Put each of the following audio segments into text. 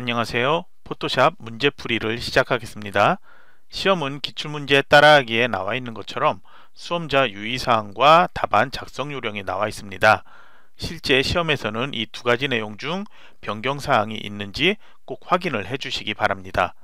안녕하세요. 포토샵 문제풀이를 시작하겠습니다. 시험은 기출문제 따라하기에 나와 있는 것처럼 수험자 유의사항과 답안 작성 요령이 나와 있습니다. 실제 시험에서는 이 두 가지 내용 중 변경사항이 있는지 꼭 확인을 해주시기 바랍니다.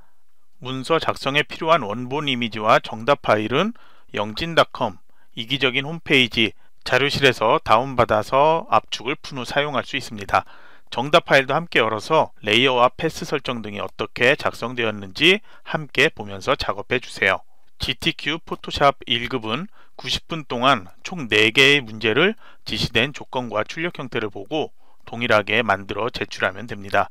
문서 작성에 필요한 원본 이미지와 정답 파일은 영진닷컴 이기적인 홈페이지 자료실에서 다운받아서 압축을 푼 후 사용할 수 있습니다. 정답 파일도 함께 열어서 레이어와 패스 설정 등이 어떻게 작성되었는지 함께 보면서 작업해 주세요. GTQ 포토샵 1급은 90분 동안 총 4개의 문제를 지시된 조건과 출력 형태를 보고 동일하게 만들어 제출하면 됩니다.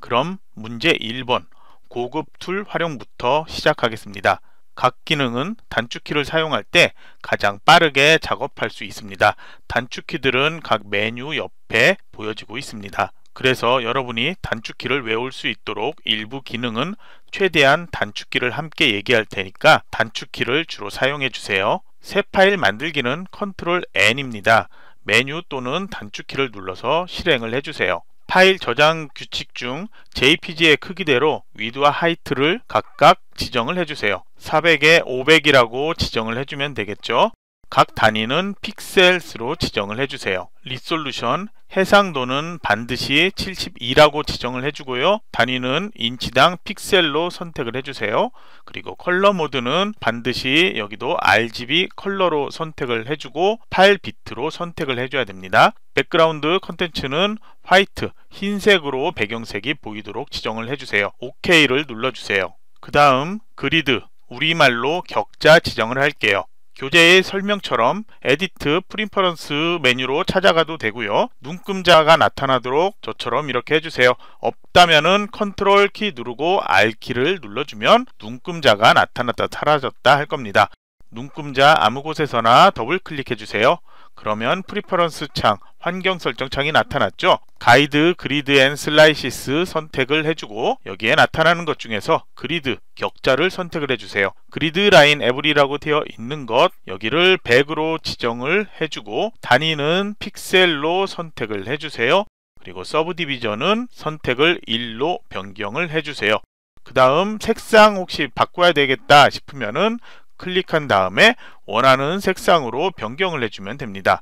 그럼 문제 1번 고급 툴 활용부터 시작하겠습니다. 각 기능은 단축키를 사용할 때 가장 빠르게 작업할 수 있습니다. 단축키들은 각 메뉴 옆에 보여지고 있습니다. 그래서 여러분이 단축키를 외울 수 있도록 일부 기능은 최대한 단축키를 함께 얘기할 테니까 단축키를 주로 사용해 주세요. 새 파일 만들기는 Ctrl N입니다. 메뉴 또는 단축키를 눌러서 실행을 해주세요. 파일 저장 규칙 중 JPG의 크기대로 위드와 하이트를 각각 지정을 해주세요. 400에 500이라고 지정을 해주면 되겠죠. 각 단위는 픽셀스로 지정을 해주세요. 리솔루션, 해상도는 반드시 72라고 지정을 해주고요. 단위는 인치당 픽셀로 선택을 해주세요. 그리고 컬러 모드는 반드시 여기도 RGB 컬러로 선택을 해주고 8비트로 선택을 해줘야 됩니다. 백그라운드 컨텐츠는 화이트, 흰색으로 배경색이 보이도록 지정을 해주세요. OK를 눌러주세요. 그 다음 그리드, 우리말로 격자 지정을 할게요. 교재의 설명처럼 에디트 프린퍼런스 메뉴로 찾아가도 되고요. 눈금자가 나타나도록 저처럼 이렇게 해주세요. 없다면은 컨트롤 키 누르고 R 키를 눌러주면 눈금자가 나타났다 사라졌다 할 겁니다. 눈금자 아무 곳에서나 더블 클릭해주세요. 그러면 프리퍼런스 창 환경 설정창이 나타났죠. 가이드, 그리드 앤 슬라이시스 선택을 해주고 여기에 나타나는 것 중에서 그리드, 격자를 선택을 해주세요. 그리드 라인 에브리라고 되어 있는 것 여기를 100으로 지정을 해주고 단위는 픽셀로 선택을 해주세요. 그리고 서브 디비전은 선택을 1로 변경을 해주세요. 그 다음 색상 혹시 바꿔야 되겠다 싶으면은 클릭한 다음에 원하는 색상으로 변경을 해주면 됩니다.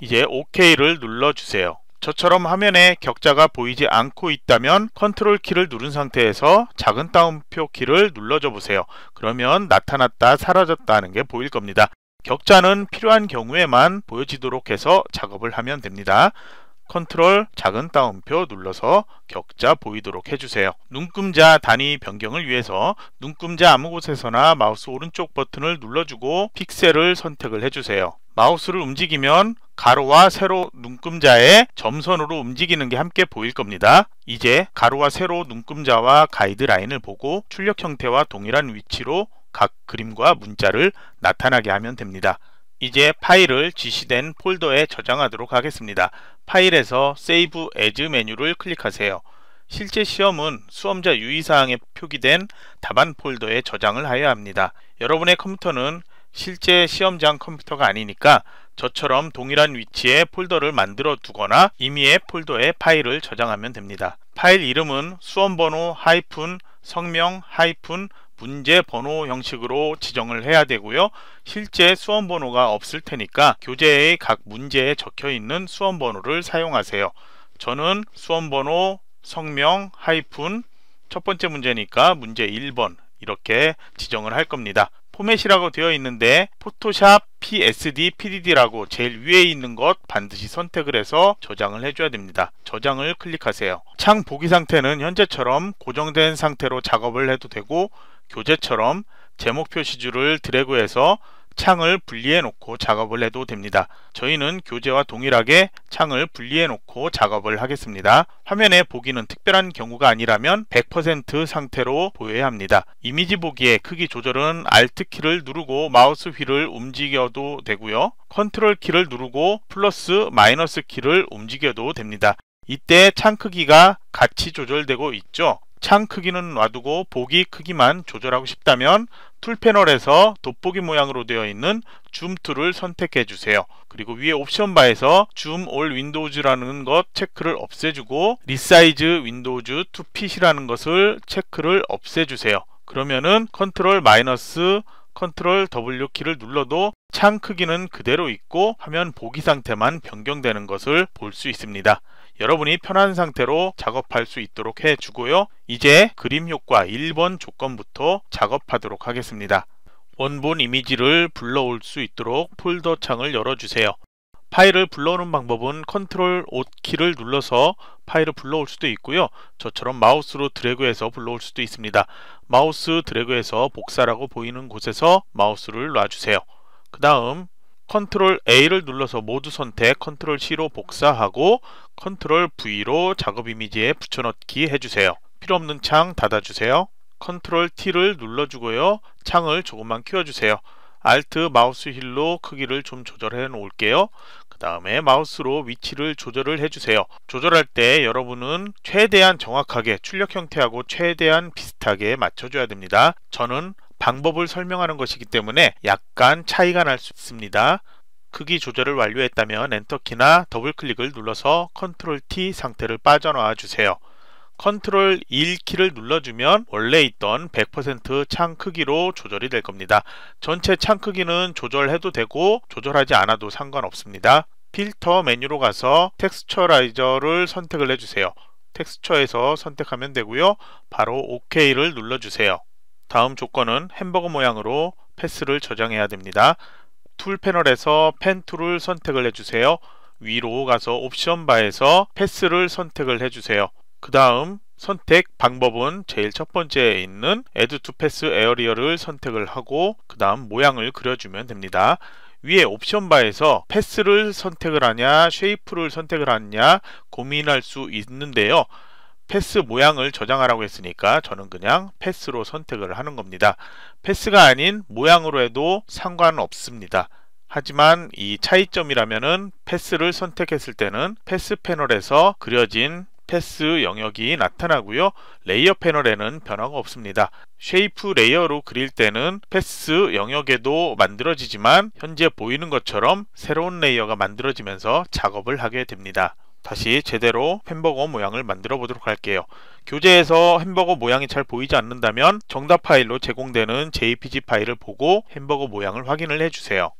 이제 OK를 눌러주세요. 저처럼 화면에 격자가 보이지 않고 있다면 컨트롤 키를 누른 상태에서 작은 따옴표 키를 눌러줘 보세요. 그러면 나타났다 사라졌다 는게 보일 겁니다. 격자는 필요한 경우에만 보여지도록 해서 작업을 하면 됩니다. 컨트롤 작은 따옴표 눌러서 격자 보이도록 해주세요. 눈금자 단위 변경을 위해서 눈금자 아무 곳에서나 마우스 오른쪽 버튼을 눌러주고 픽셀을 선택을 해주세요. 마우스를 움직이면 가로와 세로 눈금자의 점선으로 움직이는 게 함께 보일 겁니다. 이제 가로와 세로 눈금자와 가이드라인을 보고 출력 형태와 동일한 위치로 각 그림과 문자를 나타나게 하면 됩니다. 이제 파일을 지시된 폴더에 저장하도록 하겠습니다. 파일에서 Save As 메뉴를 클릭하세요. 실제 시험은 수험자 유의사항에 표기된 답안 폴더에 저장을 하여야 합니다. 여러분의 컴퓨터는 실제 시험장 컴퓨터가 아니니까 저처럼 동일한 위치에 폴더를 만들어 두거나 임의의 폴더에 파일을 저장하면 됩니다. 파일 이름은 수험번호 하이픈 성명 하이픈 문제 번호 형식으로 지정을 해야 되고요. 실제 수험 번호가 없을 테니까 교재의 각 문제에 적혀 있는 수험 번호를 사용하세요. 저는 수험 번호 성명 하이픈 첫 번째 문제니까 문제 1번 이렇게 지정을 할 겁니다. 포맷이라고 되어 있는데 포토샵 PSD, PDD라고 제일 위에 있는 것 반드시 선택을 해서 저장을 해줘야 됩니다. 저장을 클릭하세요. 창 보기 상태는 현재처럼 고정된 상태로 작업을 해도 되고 교재처럼 제목 표시줄을 드래그해서 창을 분리해 놓고 작업을 해도 됩니다. 저희는 교재와 동일하게 창을 분리해 놓고 작업을 하겠습니다. 화면에 보기는 특별한 경우가 아니라면 100% 상태로 보여야 합니다. 이미지 보기의 크기 조절은 Alt키를 누르고 마우스 휠을 움직여도 되고요. c t r l 키를 누르고 플러스 마이너스 키를 움직여도 됩니다. 이때 창 크기가 같이 조절되고 있죠. 창 크기는 놔두고 보기 크기만 조절하고 싶다면 툴 패널에서 돋보기 모양으로 되어 있는 줌 툴을 선택해 주세요. 그리고 위에 옵션 바에서 줌 올 윈도우즈라는 것 체크를 없애주고 리사이즈 윈도우즈 투핏이라는 것을 체크를 없애주세요. 그러면은 컨트롤 마이너스 컨트롤 W 키를 눌러도 창 크기는 그대로 있고 화면 보기 상태만 변경되는 것을 볼 수 있습니다. 여러분이 편한 상태로 작업할 수 있도록 해주고요. 이제 그림 효과 1번 조건부터 작업하도록 하겠습니다. 원본 이미지를 불러올 수 있도록 폴더 창을 열어주세요. 파일을 불러오는 방법은 컨트롤 o 키를 눌러서 파일을 불러올 수도 있고요. 저처럼 마우스로 드래그해서 불러올 수도 있습니다. 마우스 드래그해서 복사라고 보이는 곳에서 마우스를 놔주세요. 그 다음 컨트롤 A를 눌러서 모두 선택, 컨트롤 C로 복사하고 컨트롤 V로 작업 이미지에 붙여넣기 해주세요. 필요없는 창 닫아주세요. 컨트롤 T를 눌러주고요. 창을 조금만 키워주세요. Alt 마우스 휠로 크기를 좀 조절해 놓을게요. 그 다음에 마우스로 위치를 조절을 해주세요. 조절할 때 여러분은 최대한 정확하게 출력 형태하고 최대한 비슷하게 맞춰줘야 됩니다. 저는 방법을 설명하는 것이기 때문에 약간 차이가 날 수 있습니다. 크기 조절을 완료했다면 엔터키나 더블클릭을 눌러서 컨트롤 T 상태를 빠져나와 주세요. 컨트롤 1키를 눌러주면 원래 있던 100%창 크기로 조절이 될 겁니다. 전체 창 크기는 조절해도 되고 조절하지 않아도 상관없습니다. 필터 메뉴로 가서 텍스처라이저를 선택을 해주세요. 텍스처에서 선택하면 되고요. 바로 OK를 눌러주세요. 다음 조건은 햄버거 모양으로 패스를 저장해야 됩니다. 툴 패널에서 펜 툴을 선택을 해주세요. 위로 가서 옵션 바에서 패스를 선택을 해주세요. 그 다음 선택 방법은 제일 첫 번째에 있는 Add to Pass Area를 선택을 하고 그 다음 모양을 그려주면 됩니다. 위에 옵션 바에서 패스를 선택을 하냐 쉐이프를 선택을 하냐 고민할 수 있는데요. 패스 모양을 저장하라고 했으니까 저는 그냥 패스로 선택을 하는 겁니다. 패스가 아닌 모양으로 해도 상관없습니다. 하지만 이 차이점이라면은 패스를 선택했을 때는 패스 패널에서 그려진 패스 영역이 나타나고요. 레이어 패널에는 변화가 없습니다. 쉐이프 레이어로 그릴 때는 패스 영역에도 만들어지지만 현재 보이는 것처럼 새로운 레이어가 만들어지면서 작업을 하게 됩니다. 다시 제대로 햄버거 모양을 만들어 보도록 할게요. 교재에서 햄버거 모양이 잘 보이지 않는다면 정답 파일로 제공되는 JPG 파일을 보고 햄버거 모양을 확인을 해주세요.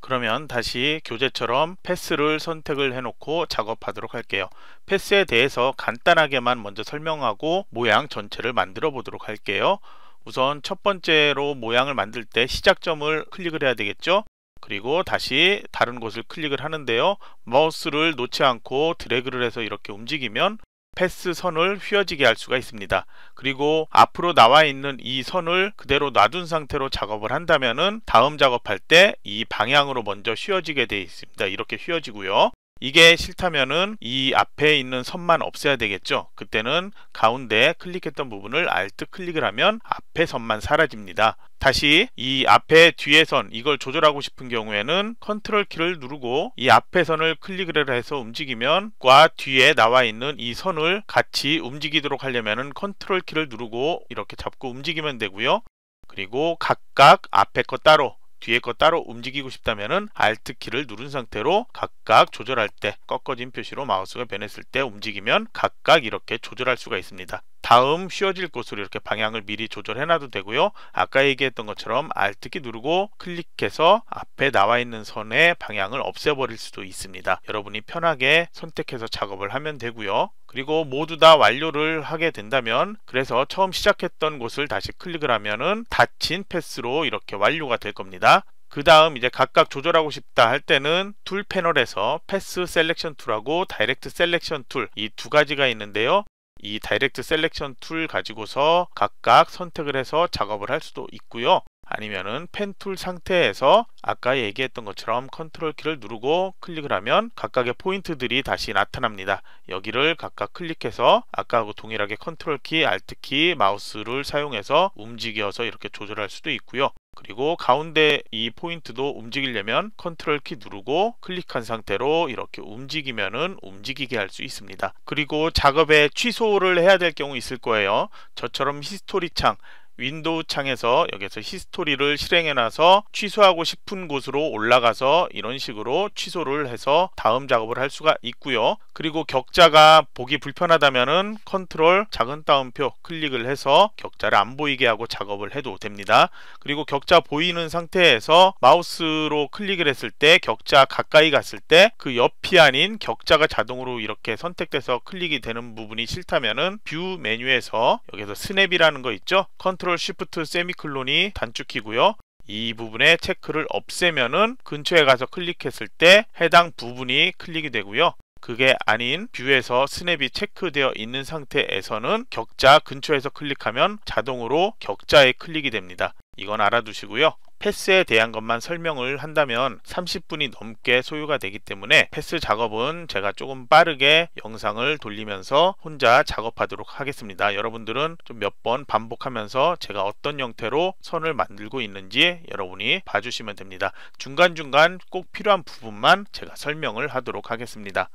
그러면 다시 교재처럼 패스를 선택을 해놓고 작업하도록 할게요. 패스에 대해서 간단하게만 먼저 설명하고 모양 전체를 만들어 보도록 할게요. 우선 첫 번째로 모양을 만들 때 시작점을 클릭을 해야 되겠죠? 그리고 다시 다른 곳을 클릭을 하는데요. 마우스를 놓지 않고 드래그를 해서 이렇게 움직이면 패스 선을 휘어지게 할 수가 있습니다. 그리고 앞으로 나와 있는 이 선을 그대로 놔둔 상태로 작업을 한다면 다음 작업할 때 이 방향으로 먼저 휘어지게 되어 있습니다. 이렇게 휘어지고요. 이게 싫다면은 이 앞에 있는 선만 없애야 되겠죠 그때는 가운데 클릭했던 부분을 Alt 클릭을 하면 앞에 선만 사라집니다 다시 이 앞에 뒤에 선 이걸 조절하고 싶은 경우에는 컨트롤 키를 누르고 이 앞에 선을 클릭을 해서 움직이면 과 뒤에 나와 있는 이 선을 같이 움직이도록 하려면 은 컨트롤 키를 누르고 이렇게 잡고 움직이면 되고요 그리고 각각 앞에 거 따로 뒤에 거 따로 움직이고 싶다면은 Alt 키를 누른 상태로 각각 조절할 때 꺾어진 표시로 마우스가 변했을 때 움직이면 각각 이렇게 조절할 수가 있습니다. 다음 쉬워질 곳으로 이렇게 방향을 미리 조절해놔도 되고요. 아까 얘기했던 것처럼 Alt키 누르고 클릭해서 앞에 나와 있는 선의 방향을 없애버릴 수도 있습니다. 여러분이 편하게 선택해서 작업을 하면 되고요. 그리고 모두 다 완료를 하게 된다면 그래서 처음 시작했던 곳을 다시 클릭을 하면은 닫힌 패스로 이렇게 완료가 될 겁니다. 그 다음 이제 각각 조절하고 싶다 할 때는 툴 패널에서 패스 셀렉션 툴하고 다이렉트 셀렉션 툴 이 두 가지가 있는데요. 이 다이렉트 셀렉션 툴 가지고서 각각 선택을 해서 작업을 할 수도 있고요. 아니면은 펜 툴 상태에서 아까 얘기했던 것처럼 컨트롤 키를 누르고 클릭을 하면 각각의 포인트들이 다시 나타납니다. 여기를 각각 클릭해서 아까하고 동일하게 컨트롤 키, 알트 키, 마우스를 사용해서 움직여서 이렇게 조절할 수도 있고요. 그리고 가운데 이 포인트도 움직이려면 컨트롤 키 누르고 클릭한 상태로 이렇게 움직이면은 움직이게 할 수 있습니다. 그리고 작업에 취소를 해야 될 경우 있을 거예요. 저처럼 히스토리 창 윈도우 창에서 여기서 히스토리를 실행해놔서 취소하고 싶은 곳으로 올라가서 이런 식으로 취소를 해서 다음 작업을 할 수가 있고요. 그리고 격자가 보기 불편하다면은 컨트롤 작은 따옴표 클릭을 해서 격자를 안 보이게 하고 작업을 해도 됩니다. 그리고 격자 보이는 상태에서 마우스로 클릭을 했을 때 격자 가까이 갔을 때 그 옆이 아닌 격자가 자동으로 이렇게 선택돼서 클릭이 되는 부분이 싫다면은 뷰 메뉴에서 여기서 스냅이라는 거 있죠? 컨트 컨트롤 쉬프트 세미클론이 단축키고요. 이 부분에 체크를 없애면은 근처에 가서 클릭했을 때 해당 부분이 클릭이 되고요. 그게 아닌 뷰에서 스냅이 체크되어 있는 상태에서는 격자 근처에서 클릭하면 자동으로 격자에 클릭이 됩니다. 이건 알아두시고요. 패스에 대한 것만 설명을 한다면 30분이 넘게 소요가 되기 때문에 패스 작업은 제가 조금 빠르게 영상을 돌리면서 혼자 작업하도록 하겠습니다. 여러분들은 좀 몇 번 반복하면서 제가 어떤 형태로 선을 만들고 있는지 여러분이 봐주시면 됩니다. 중간중간 꼭 필요한 부분만 제가 설명을 하도록 하겠습니다.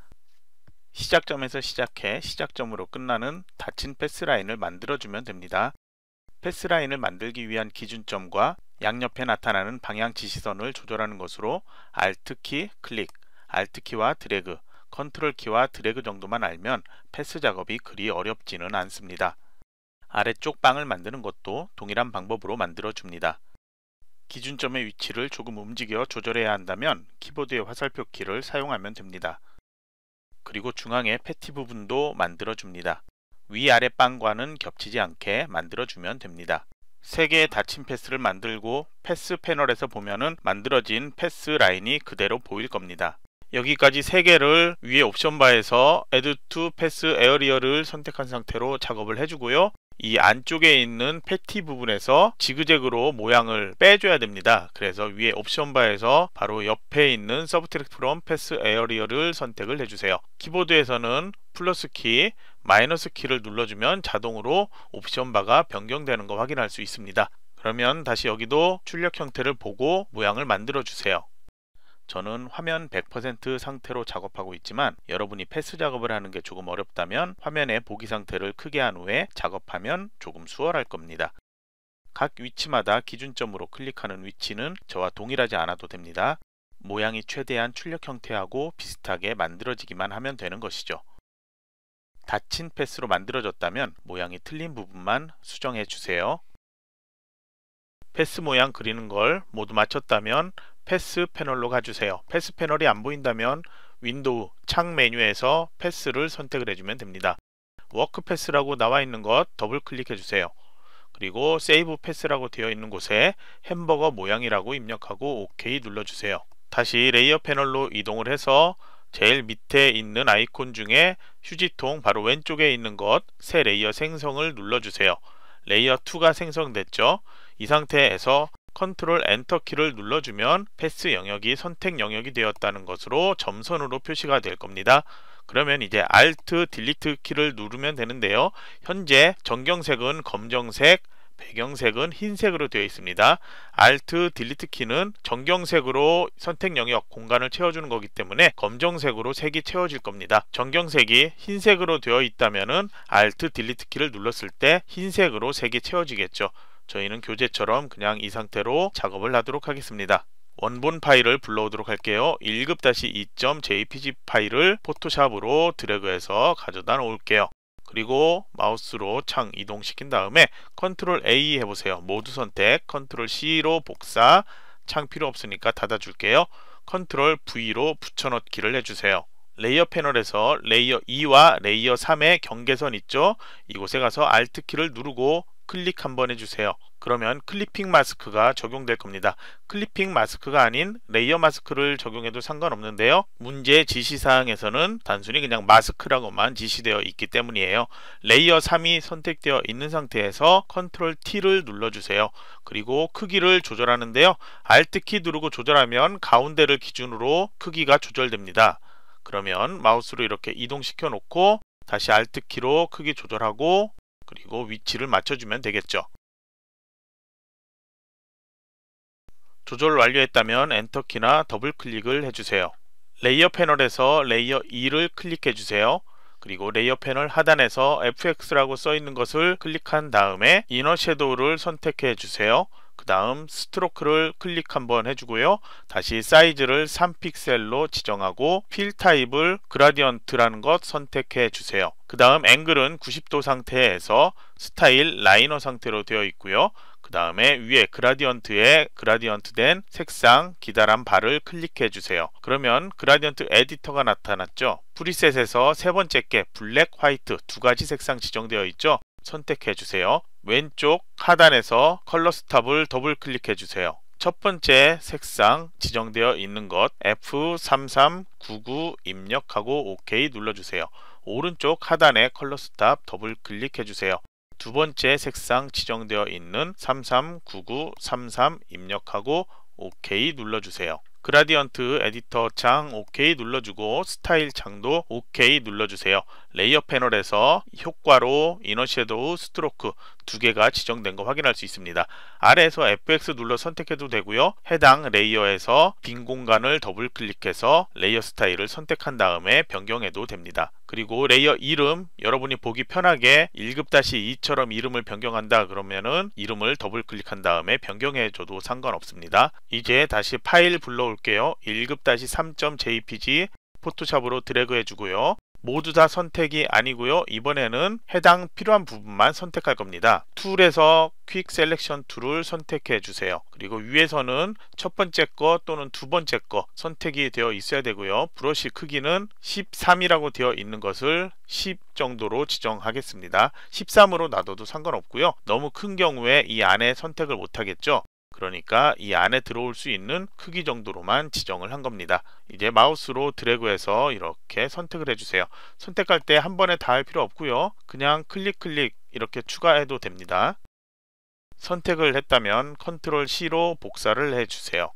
시작점에서 시작해 시작점으로 끝나는 닫힌 패스라인을 만들어주면 됩니다. 패스라인을 만들기 위한 기준점과 양옆에 나타나는 방향 지시선을 조절하는 것으로 Alt키 클릭, Alt키와 드래그, 컨트롤키와 드래그 정도만 알면 패스 작업이 그리 어렵지는 않습니다. 아래쪽 빵을 만드는 것도 동일한 방법으로 만들어줍니다. 기준점의 위치를 조금 움직여 조절해야 한다면 키보드의 화살표 키를 사용하면 됩니다. 그리고 중앙의 패티 부분도 만들어줍니다. 위아래 빵과는 겹치지 않게 만들어주면 됩니다. 3개의 닫힌 패스를 만들고 패스 패널에서 보면은 만들어진 패스 라인이 그대로 보일 겁니다. 여기까지 3개를 위에 옵션 바에서 Add to Pass Area를 선택한 상태로 작업을 해주고요. 이 안쪽에 있는 패티 부분에서 지그재그로 모양을 빼줘야 됩니다. 그래서 위에 옵션 바에서 바로 옆에 있는 서브트랙 프롬 패스 에어리어를 선택을 해주세요. 키보드에서는 플러스 키, 마이너스 키를 눌러주면 자동으로 옵션 바가 변경되는 거 확인할 수 있습니다. 그러면 다시 여기도 출력 형태를 보고 모양을 만들어 주세요. 저는 화면 100% 상태로 작업하고 있지만 여러분이 패스 작업을 하는 게 조금 어렵다면 화면의 보기 상태를 크게 한 후에 작업하면 조금 수월할 겁니다. 각 위치마다 기준점으로 클릭하는 위치는 저와 동일하지 않아도 됩니다. 모양이 최대한 출력 형태하고 비슷하게 만들어지기만 하면 되는 것이죠. 닫힌 패스로 만들어졌다면 모양이 틀린 부분만 수정해 주세요. 패스 모양 그리는 걸 모두 마쳤다면 패스 패널로 가주세요. 패스 패널이 안 보인다면 윈도우 창 메뉴에서 패스를 선택을 해주면 됩니다. 워크 패스라고 나와 있는 것 더블 클릭해 주세요. 그리고 세이브 패스라고 되어 있는 곳에 햄버거 모양이라고 입력하고 OK 눌러주세요. 다시 레이어 패널로 이동을 해서 제일 밑에 있는 아이콘 중에 휴지통 바로 왼쪽에 있는 것 새 레이어 생성을 눌러주세요. 레이어 2가 생성됐죠? 이 상태에서 컨트롤 엔터 키를 눌러주면 패스 영역이 선택 영역이 되었다는 것으로 점선으로 표시가 될 겁니다. 그러면 이제 Alt Delete 키를 누르면 되는데요. 현재 전경색은 검정색, 배경색은 흰색으로 되어 있습니다. Alt Delete 키는 전경색으로 선택 영역 공간을 채워주는 거기 때문에 검정색으로 색이 채워질 겁니다. 전경색이 흰색으로 되어 있다면 은 Alt Delete 키를 눌렀을 때 흰색으로 색이 채워지겠죠. 저희는 교재처럼 그냥 이 상태로 작업을 하도록 하겠습니다. 원본 파일을 불러오도록 할게요. 1급-2.jpg 파일을 포토샵으로 드래그해서 가져다 놓을게요. 그리고 마우스로 창 이동시킨 다음에 컨트롤 A 해보세요. 모두 선택, 컨트롤 C로 복사, 창 필요 없으니까 닫아줄게요. 컨트롤 V로 붙여넣기를 해주세요. 레이어 패널에서 레이어 2와 레이어 3의 경계선 있죠? 이곳에 가서 Alt 키를 누르고 클릭 한번 해주세요. 그러면 클리핑 마스크가 적용될 겁니다. 클리핑 마스크가 아닌 레이어 마스크를 적용해도 상관없는데요. 문제 지시사항에서는 단순히 그냥 마스크라고만 지시되어 있기 때문이에요. 레이어 3이 선택되어 있는 상태에서 컨트롤 T를 눌러주세요. 그리고 크기를 조절하는데요. Alt키 누르고 조절하면 가운데를 기준으로 크기가 조절됩니다. 그러면 마우스로 이렇게 이동시켜 놓고 다시 Alt키로 크기 조절하고 그리고 위치를 맞춰주면 되겠죠. 조절 완료했다면 엔터키나 더블클릭을 해주세요. 레이어 패널에서 레이어 2를 클릭해주세요. 그리고 레이어 패널 하단에서 FX라고 써있는 것을 클릭한 다음에 이너 섀도우를 선택해주세요. 다음 스트로크를 클릭 한번 해주고요. 다시 사이즈를 3픽셀로 지정하고 필 타입을 그라디언트라는 것 선택해 주세요. 그 다음 앵글은 90도 상태에서 스타일 라이너 상태로 되어 있고요. 그 다음에 위에 그라디언트에 그라디언트 된 색상 기다란 바를 클릭해 주세요. 그러면 그라디언트 에디터가 나타났죠. 프리셋에서 세 번째 게 블랙, 화이트 두 가지 색상 지정되어 있죠. 선택해 주세요. 왼쪽 하단에서 컬러 스탑을 더블 클릭해 주세요. 첫 번째 색상 지정되어 있는 것 F3399 입력하고 OK 눌러주세요. 오른쪽 하단에 컬러 스탑 더블 클릭해주세요. 두 번째 색상 지정되어 있는 339933 입력하고 OK 눌러주세요. 그라디언트 에디터 창 OK 눌러주고 스타일 창도 OK 눌러주세요. 레이어 패널에서 효과로 이너 섀도우 스트로크 두 개가 지정된 거 확인할 수 있습니다. 아래에서 FX 눌러 선택해도 되고요. 해당 레이어에서 빈 공간을 더블 클릭해서 레이어 스타일을 선택한 다음에 변경해도 됩니다. 그리고 레이어 이름 여러분이 보기 편하게 1급-2처럼 이름을 변경한다 그러면은 이름을 더블 클릭한 다음에 변경해 줘도 상관없습니다. 이제 다시 파일 불러올게요. 1급-3.jpg 포토샵으로 드래그 해주고요. 모두 다 선택이 아니고요. 이번에는 해당 필요한 부분만 선택할 겁니다. 툴에서 퀵 셀렉션 툴을 선택해 주세요. 그리고 위에서는 첫 번째 거 또는 두 번째 거 선택이 되어 있어야 되고요. 브러쉬 크기는 13이라고 되어 있는 것을 10 정도로 지정하겠습니다. 13으로 놔둬도 상관없고요. 너무 큰 경우에 이 안에 선택을 못하겠죠. 그러니까 이 안에 들어올 수 있는 크기 정도로만 지정을 한 겁니다. 이제 마우스로 드래그해서 이렇게 선택을 해주세요. 선택할 때 한 번에 다 할 필요 없고요. 그냥 클릭 클릭 이렇게 추가해도 됩니다. 선택을 했다면 컨트롤 C로 복사를 해주세요.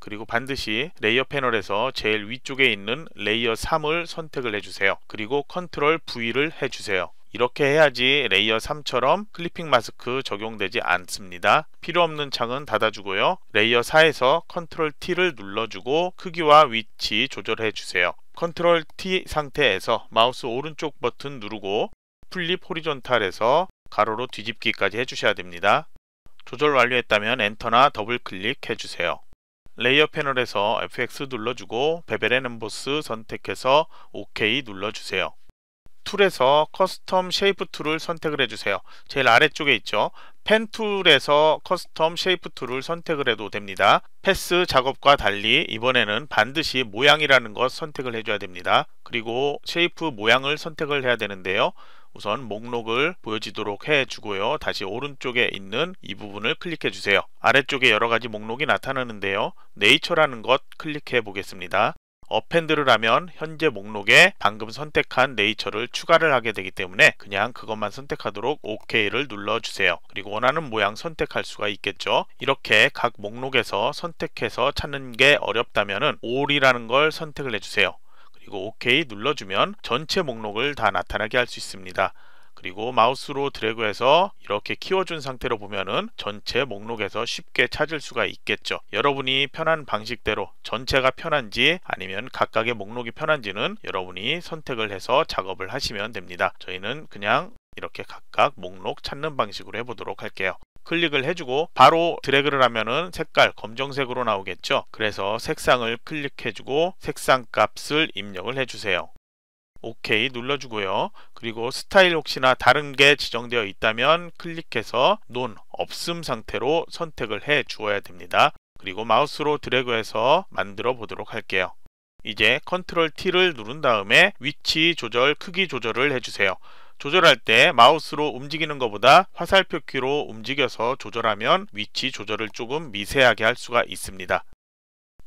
그리고 반드시 레이어 패널에서 제일 위쪽에 있는 레이어 3을 선택을 해주세요. 그리고 컨트롤 V를 해주세요. 이렇게 해야지 레이어 3처럼 클리핑 마스크 적용되지 않습니다. 필요 없는 창은 닫아주고요. 레이어 4에서 컨트롤 T를 눌러주고 크기와 위치 조절해 주세요. 컨트롤 T 상태에서 마우스 오른쪽 버튼 누르고 플립 호리존탈에서 가로로 뒤집기까지 해주셔야 됩니다. 조절 완료했다면 엔터나 더블 클릭해 주세요. 레이어 패널에서 FX 눌러주고 베벨 앤 엠보스 선택해서 OK 눌러주세요. 툴에서 커스텀 쉐이프 툴을 선택을 해주세요. 제일 아래쪽에 있죠. 펜 툴에서 커스텀 쉐이프 툴을 선택을 해도 됩니다. 패스 작업과 달리 이번에는 반드시 모양이라는 것 선택을 해줘야 됩니다. 그리고 쉐이프 모양을 선택을 해야 되는데요. 우선 목록을 보여지도록 해주고요. 다시 오른쪽에 있는 이 부분을 클릭해주세요. 아래쪽에 여러가지 목록이 나타나는데요. 네이처라는 것 클릭해 보겠습니다. 어펜드를 하면 현재 목록에 방금 선택한 네이처를 추가를 하게 되기 때문에 그냥 그것만 선택하도록 OK를 눌러주세요. 그리고 원하는 모양 선택할 수가 있겠죠. 이렇게 각 목록에서 선택해서 찾는 게 어렵다면 올이라는 걸 선택을 해주세요. 그리고 OK 눌러주면 전체 목록을 다 나타나게 할 수 있습니다. 그리고 마우스로 드래그해서 이렇게 키워준 상태로 보면은 전체 목록에서 쉽게 찾을 수가 있겠죠. 여러분이 편한 방식대로 전체가 편한지 아니면 각각의 목록이 편한지는 여러분이 선택을 해서 작업을 하시면 됩니다. 저희는 그냥 이렇게 각각 목록 찾는 방식으로 해보도록 할게요. 클릭을 해주고 바로 드래그를 하면은 색깔 검정색으로 나오겠죠 그래서 색상을 클릭해주고 색상 값을 입력을 해주세요 오케이 눌러주고요. 그리고 스타일 혹시나 다른 게 지정되어 있다면 클릭해서 논 없음 상태로 선택을 해 주어야 됩니다. 그리고 마우스로 드래그해서 만들어 보도록 할게요. 이제 컨트롤 T를 누른 다음에 위치 조절, 크기 조절을 해주세요. 조절할 때 마우스로 움직이는 것보다 화살표 키로 움직여서 조절하면 위치 조절을 조금 미세하게 할 수가 있습니다.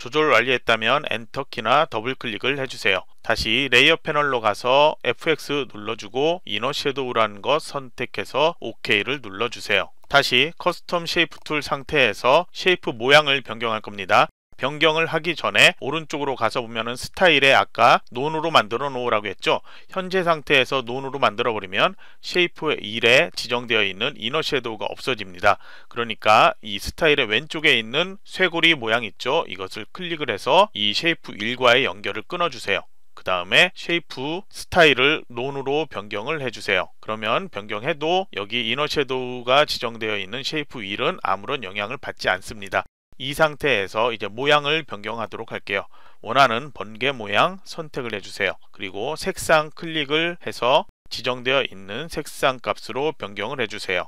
조절 완료했다면 엔터키나 더블클릭을 해주세요. 다시 레이어 패널로 가서 FX 눌러주고 이너 섀도우라는 것 선택해서 OK를 눌러주세요. 다시 커스텀 쉐이프 툴 상태에서 쉐이프 모양을 변경할 겁니다. 변경을 하기 전에 오른쪽으로 가서 보면은 스타일에 아까 논으로 만들어 놓으라고 했죠 현재 상태에서 논으로 만들어 버리면 쉐이프 1에 지정되어 있는 이너 섀도우가 없어집니다 그러니까 이 스타일의 왼쪽에 있는 쇄골이 모양 있죠 이것을 클릭을 해서 이 쉐이프 1과의 연결을 끊어 주세요 그 다음에 쉐이프 스타일을 논으로 변경을 해주세요. 그러면 변경해도 여기 이너 섀도우가 지정되어 있는 쉐이프 1은 아무런 영향을 받지 않습니다. 이 상태에서 이제 모양을 변경하도록 할게요. 원하는 번개 모양 선택을 해주세요. 그리고 색상 클릭을 해서 지정되어 있는 색상 값으로 변경을 해주세요.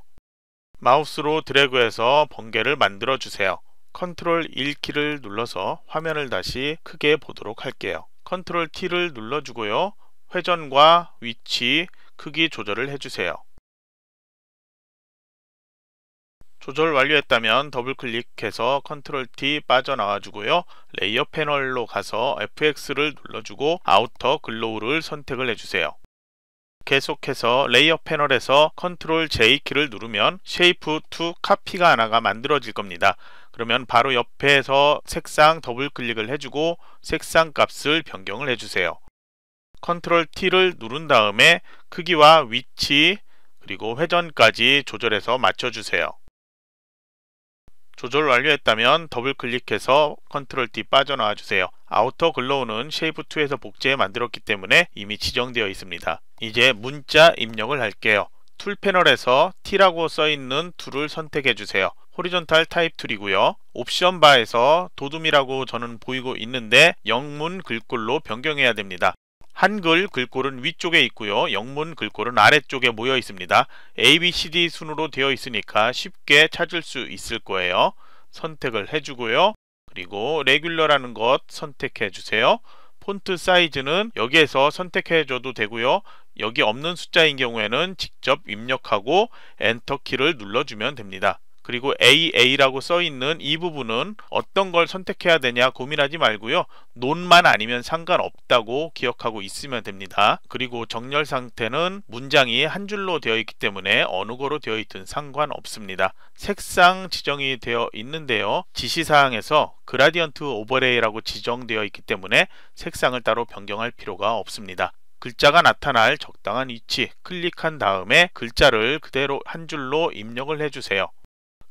마우스로 드래그해서 번개를 만들어 주세요. 컨트롤 1키를 눌러서 화면을 다시 크게 보도록 할게요. 컨트롤 T를 눌러주고요. 회전과 위치, 크기 조절을 해주세요. 조절 완료했다면 더블클릭해서 컨트롤 T 빠져나와 주고요. 레이어 패널로 가서 FX를 눌러주고 아우터 글로우를 선택을 해주세요. 계속해서 레이어 패널에서 컨트롤 J 키를 누르면 Shape 쉐이프 투 카피가 하나가 만들어질 겁니다. 그러면 바로 옆에서 색상 더블 클릭을 해주고 색상 값을 변경을 해주세요. 컨트롤 T를 누른 다음에 크기와 위치 그리고 회전까지 조절해서 맞춰주세요. 조절 완료했다면 더블 클릭해서 컨트롤 D 빠져나와 주세요. 아우터 글로우는 쉐이프2에서 복제 만들었기 때문에 이미 지정되어 있습니다. 이제 문자 입력을 할게요. 툴 패널에서 T라고 써있는 툴을 선택해 주세요. 호리전탈 타입 툴이고요. 옵션 바에서 도둠이라고 저는 보이고 있는데 영문 글꼴로 변경해야 됩니다. 한글 글꼴은 위쪽에 있고요. 영문 글꼴은 아래쪽에 모여 있습니다. A, B, C, D 순으로 되어 있으니까 쉽게 찾을 수 있을 거예요. 선택을 해주고요. 그리고 레귤러라는 것 선택해 주세요. 폰트 사이즈는 여기에서 선택해 줘도 되고요. 여기 없는 숫자인 경우에는 직접 입력하고 엔터키를 눌러주면 됩니다. 그리고 AA라고 써 있는 이 부분은 어떤 걸 선택해야 되냐 고민하지 말고요. 논만 아니면 상관없다고 기억하고 있으면 됩니다. 그리고 정렬 상태는 문장이 한 줄로 되어 있기 때문에 어느 거로 되어 있든 상관없습니다. 색상 지정이 되어 있는데요. 지시사항에서 그라디언트 오버레이라고 지정되어 있기 때문에 색상을 따로 변경할 필요가 없습니다. 글자가 나타날 적당한 위치 클릭한 다음에 글자를 그대로 한 줄로 입력을 해주세요.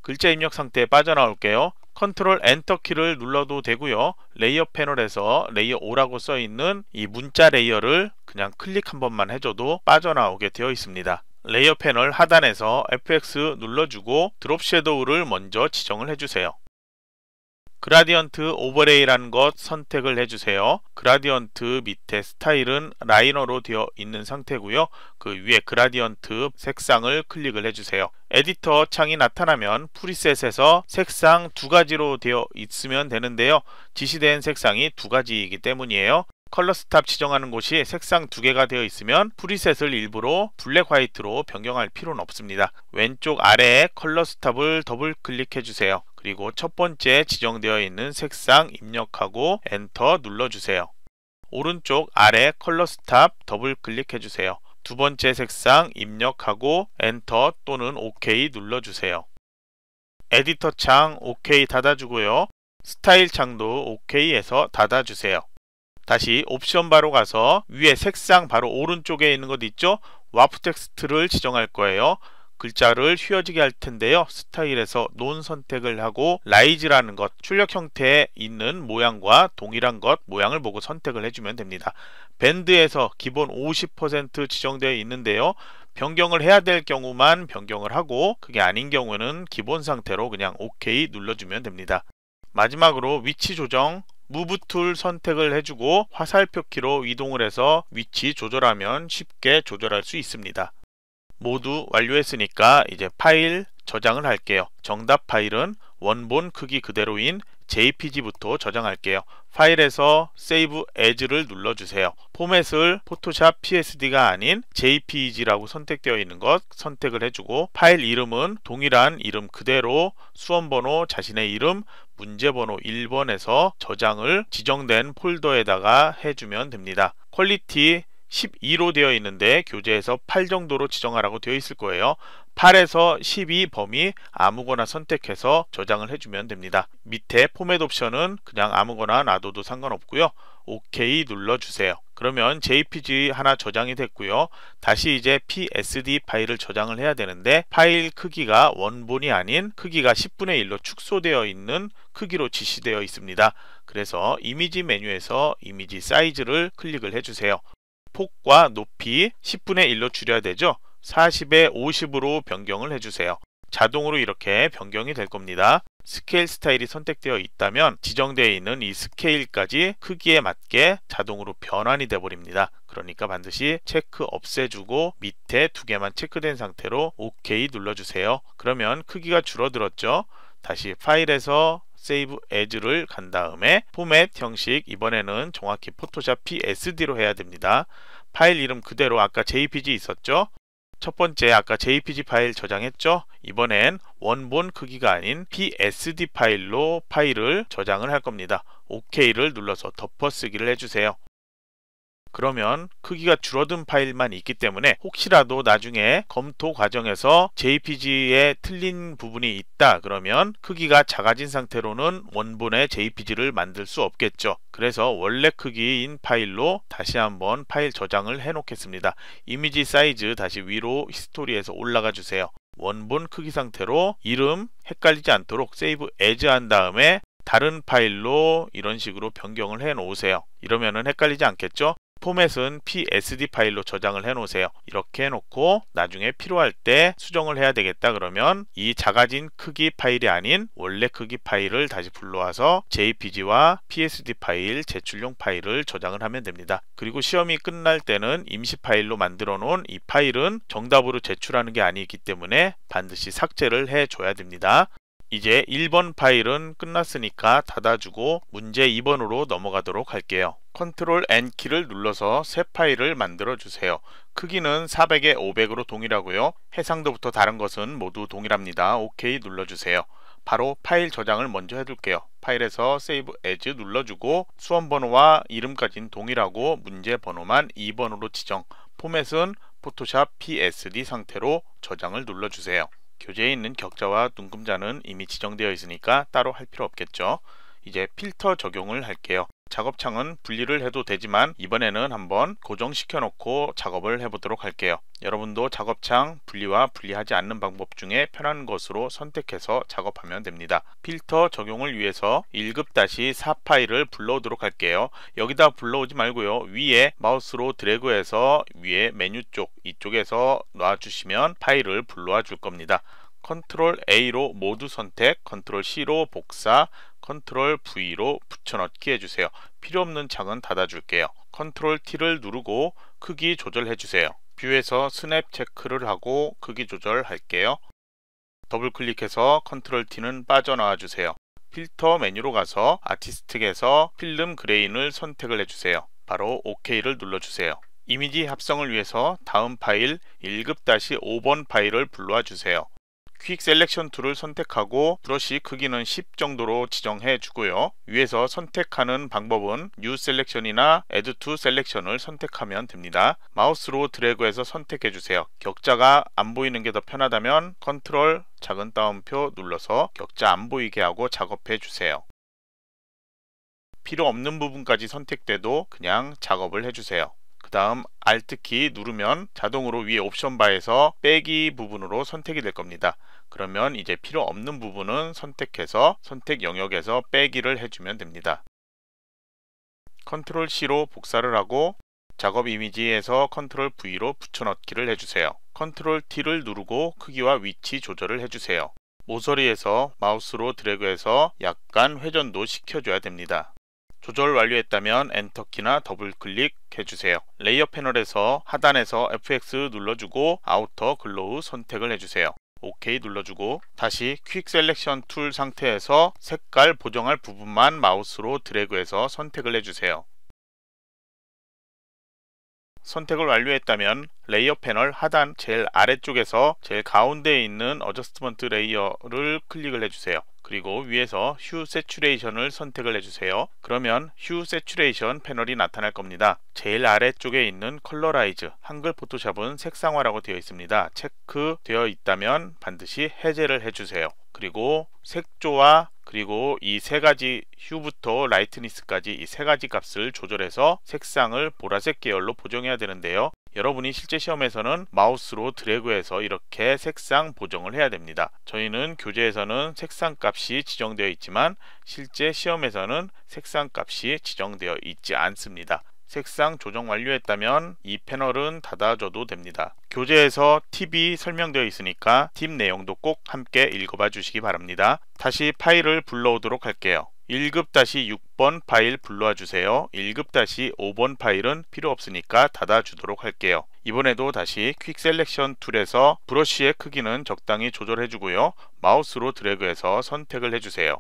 글자 입력 상태에 빠져나올게요. 컨트롤 엔터 키를 눌러도 되고요. 레이어 패널에서 레이어 5라고 써있는 이 문자 레이어를 그냥 클릭 한 번만 해줘도 빠져나오게 되어 있습니다. 레이어 패널 하단에서 FX 눌러주고 드롭 섀도우를 먼저 지정을 해주세요. 그라디언트 오버레이라는 것 선택을 해주세요. 그라디언트 밑에 스타일은 라이너로 되어 있는 상태고요. 그 위에 그라디언트 색상을 클릭을 해주세요. 에디터 창이 나타나면 프리셋에서 색상 두 가지로 되어 있으면 되는데요. 지시된 색상이 두 가지이기 때문이에요. 컬러 스탑 지정하는 곳이 색상 두 개가 되어 있으면 프리셋을 일부러 블랙 화이트로 변경할 필요는 없습니다. 왼쪽 아래에 컬러 스탑을 더블 클릭해 주세요. 그리고 첫 번째 지정되어 있는 색상 입력하고 엔터 눌러주세요. 오른쪽 아래 컬러 스탑 더블 클릭해주세요. 두 번째 색상 입력하고 엔터 또는 OK 눌러주세요. 에디터 창 OK 닫아주고요. 스타일 창도 OK에서 닫아주세요. 다시 옵션 바로 가서 위에 색상 바로 오른쪽에 있는 것 있죠? 와프 텍스트를 지정할 거예요. 글자를 휘어지게 할 텐데요. 스타일에서 논 선택을 하고 라이즈라는 것 출력 형태에 있는 모양과 동일한 것 모양을 보고 선택을 해주면 됩니다. 밴드에서 기본 50% 지정되어 있는데요. 변경을 해야 될 경우만 변경을 하고 그게 아닌 경우는 기본 상태로 그냥 OK 눌러주면 됩니다. 마지막으로 위치 조정 무브 툴 선택을 해주고 화살표 키로 이동을 해서 위치 조절하면 쉽게 조절할 수 있습니다. 모두 완료했으니까 이제 파일 저장을 할게요. 정답 파일은 원본 크기 그대로인 jpg부터 저장할게요. 파일에서 Save As를 눌러주세요. 포맷을 포토샵 PSD가 아닌 JPEG라고 선택되어 있는 것 선택을 해주고 파일 이름은 동일한 이름 그대로 수험번호 자신의 이름 문제번호 1번에서 저장을 지정된 폴더에다가 해주면 됩니다. 퀄리티 12로 되어 있는데 교재에서 8 정도로 지정하라고 되어 있을 거예요. 8에서 12 범위 아무거나 선택해서 저장을 해주면 됩니다. 밑에 포맷 옵션은 그냥 아무거나 놔둬도 상관없고요. OK 눌러주세요. 그러면 JPG 하나 저장이 됐고요. 다시 이제 PSD 파일을 저장을 해야 되는데 파일 크기가 원본이 아닌 크기가 10분의 1로 축소되어 있는 크기로 지시되어 있습니다. 그래서 이미지 메뉴에서 이미지 사이즈를 클릭을 해주세요. 폭과 높이 10분의 1로 줄여야 되죠. 40에 50으로 변경을 해주세요. 자동으로 이렇게 변경이 될 겁니다. 스케일 스타일이 선택되어 있다면 지정되어 있는 이 스케일까지 크기에 맞게 자동으로 변환이 되어버립니다. 그러니까 반드시 체크 없애주고 밑에 두 개만 체크된 상태로 OK 눌러주세요. 그러면 크기가 줄어들었죠. 다시 파일에서 save as를 간 다음에 포맷 형식 이번에는 정확히 포토샵 psd로 해야 됩니다. 파일 이름 그대로 아까 jpg 있었죠? 첫 번째 아까 jpg 파일 저장했죠? 이번엔 원본 크기가 아닌 psd 파일로 파일을 저장을 할 겁니다. OK를 눌러서 덮어쓰기를 해주세요. 그러면 크기가 줄어든 파일만 있기 때문에 혹시라도 나중에 검토 과정에서 JPG에 틀린 부분이 있다 그러면 크기가 작아진 상태로는 원본의 JPG를 만들 수 없겠죠. 그래서 원래 크기인 파일로 다시 한번 파일 저장을 해 놓겠습니다. 이미지 사이즈 다시 위로 히스토리에서 올라가 주세요. 원본 크기 상태로 이름 헷갈리지 않도록 세이브 에즈 한 다음에 다른 파일로 이런 식으로 변경을 해 놓으세요. 이러면은 헷갈리지 않겠죠? 포맷은 psd 파일로 저장을 해 놓으세요 이렇게 해 놓고 나중에 필요할 때 수정을 해야 되겠다 그러면 이 작아진 크기 파일이 아닌 원래 크기 파일을 다시 불러와서 jpg와 psd 파일 제출용 파일을 저장을 하면 됩니다 그리고 시험이 끝날 때는 임시 파일로 만들어 놓은 이 파일은 정답으로 제출하는 게 아니기 때문에 반드시 삭제를 해 줘야 됩니다 이제 1번 파일은 끝났으니까 닫아주고 문제 2번으로 넘어가도록 할게요. 컨트롤 N 키를 눌러서 새 파일을 만들어 주세요. 크기는 400에 500으로 동일하고요. 해상도부터 다른 것은 모두 동일합니다. OK 눌러주세요. 바로 파일 저장을 먼저 해둘게요. 파일에서 Save As 눌러주고 수험 번호와 이름까지는 동일하고 문제 번호만 2번으로 지정 포맷은 포토샵 PSD 상태로 저장을 눌러주세요. 교재에 있는 격자와 눈금자는 이미 지정되어 있으니까 따로 할 필요 없겠죠. 이제 필터 적용을 할게요. 작업창은 분리를 해도 되지만 이번에는 한번 고정시켜 놓고 작업을 해보도록 할게요. 여러분도 작업창 분리와 분리하지 않는 방법 중에 편한 것으로 선택해서 작업하면 됩니다. 필터 적용을 위해서 1급-4 다시 파일을 불러오도록 할게요. 여기다 불러오지 말고요. 위에 마우스로 드래그해서 위에 메뉴 쪽 이쪽에서 놔주시면 파일을 불러와 줄 겁니다. 컨트롤 A로 모두 선택, 컨트롤 C로 복사, 컨트롤 V로 붙여넣기 해주세요. 필요없는 창은 닫아줄게요. 컨트롤 T를 누르고 크기 조절해주세요. 뷰에서 스냅 체크를 하고 크기 조절할게요. 더블클릭해서 컨트롤 T는 빠져나와주세요. 필터 메뉴로 가서 아티스틱에서 필름 그레인을 선택을 해주세요. 바로 OK를 눌러주세요. 이미지 합성을 위해서 다음 파일 1급-5번 파일을 불러와 주세요. 퀵 셀렉션 툴을 선택하고 브러쉬 크기는 10 정도로 지정해 주고요. 위에서 선택하는 방법은 뉴 셀렉션이나 add to 셀렉션을 선택하면 됩니다. 마우스로 드래그해서 선택해 주세요. 격자가 안 보이는 게 더 편하다면 컨트롤 작은 따옴표 눌러서 격자 안 보이게 하고 작업해 주세요. 필요 없는 부분까지 선택돼도 그냥 작업을 해주세요. 다음 Alt키 누르면 자동으로 위에 옵션 바에서 빼기 부분으로 선택이 될 겁니다. 그러면 이제 필요 없는 부분은 선택해서 선택 영역에서 빼기를 해주면 됩니다. 컨트롤 C로 복사를 하고 작업 이미지에서 컨트롤 V로 붙여넣기를 해주세요. 컨트롤 T를 누르고 크기와 위치 조절을 해주세요. 모서리에서 마우스로 드래그해서 약간 회전도 시켜줘야 됩니다. 조절 완료했다면 엔터키나 더블클릭 해주세요. 레이어 패널에서 하단에서 FX 눌러주고 아우터 글로우 선택을 해주세요. OK 눌러주고 다시 퀵 셀렉션 툴 상태에서 색깔 보정할 부분만 마우스로 드래그해서 선택을 해주세요. 선택을 완료했다면 레이어 패널 하단 제일 아래쪽에서 제일 가운데에 있는 어저스트먼트 레이어를 클릭을 해주세요. 그리고 위에서 휴 세츄레이션을 선택을 해주세요. 그러면 휴 세츄레이션 패널이 나타날 겁니다. 제일 아래쪽에 있는 컬러라이즈 한글 포토샵은 색상화라고 되어 있습니다. 체크되어 있다면 반드시 해제를 해주세요. 그리고 색조와 그리고 이 세 가지 휴부터 라이트니스까지 이 세 가지 값을 조절해서 색상을 보라색 계열로 보정해야 되는데요. 여러분이 실제 시험에서는 마우스로 드래그해서 이렇게 색상 보정을 해야 됩니다. 저희는 교재에서는 색상 값이 지정되어 있지만 실제 시험에서는 색상 값이 지정되어 있지 않습니다. 색상 조정 완료했다면 이 패널은 닫아줘도 됩니다. 교재에서 팁이 설명되어 있으니까 팁 내용도 꼭 함께 읽어봐 주시기 바랍니다. 다시 파일을 불러오도록 할게요. 1급-6번 파일 불러와 주세요. 1급-5번 파일은 필요 없으니까 닫아주도록 할게요. 이번에도 다시 퀵 셀렉션 툴에서 브러쉬의 크기는 적당히 조절해 주고요. 마우스로 드래그해서 선택을 해주세요.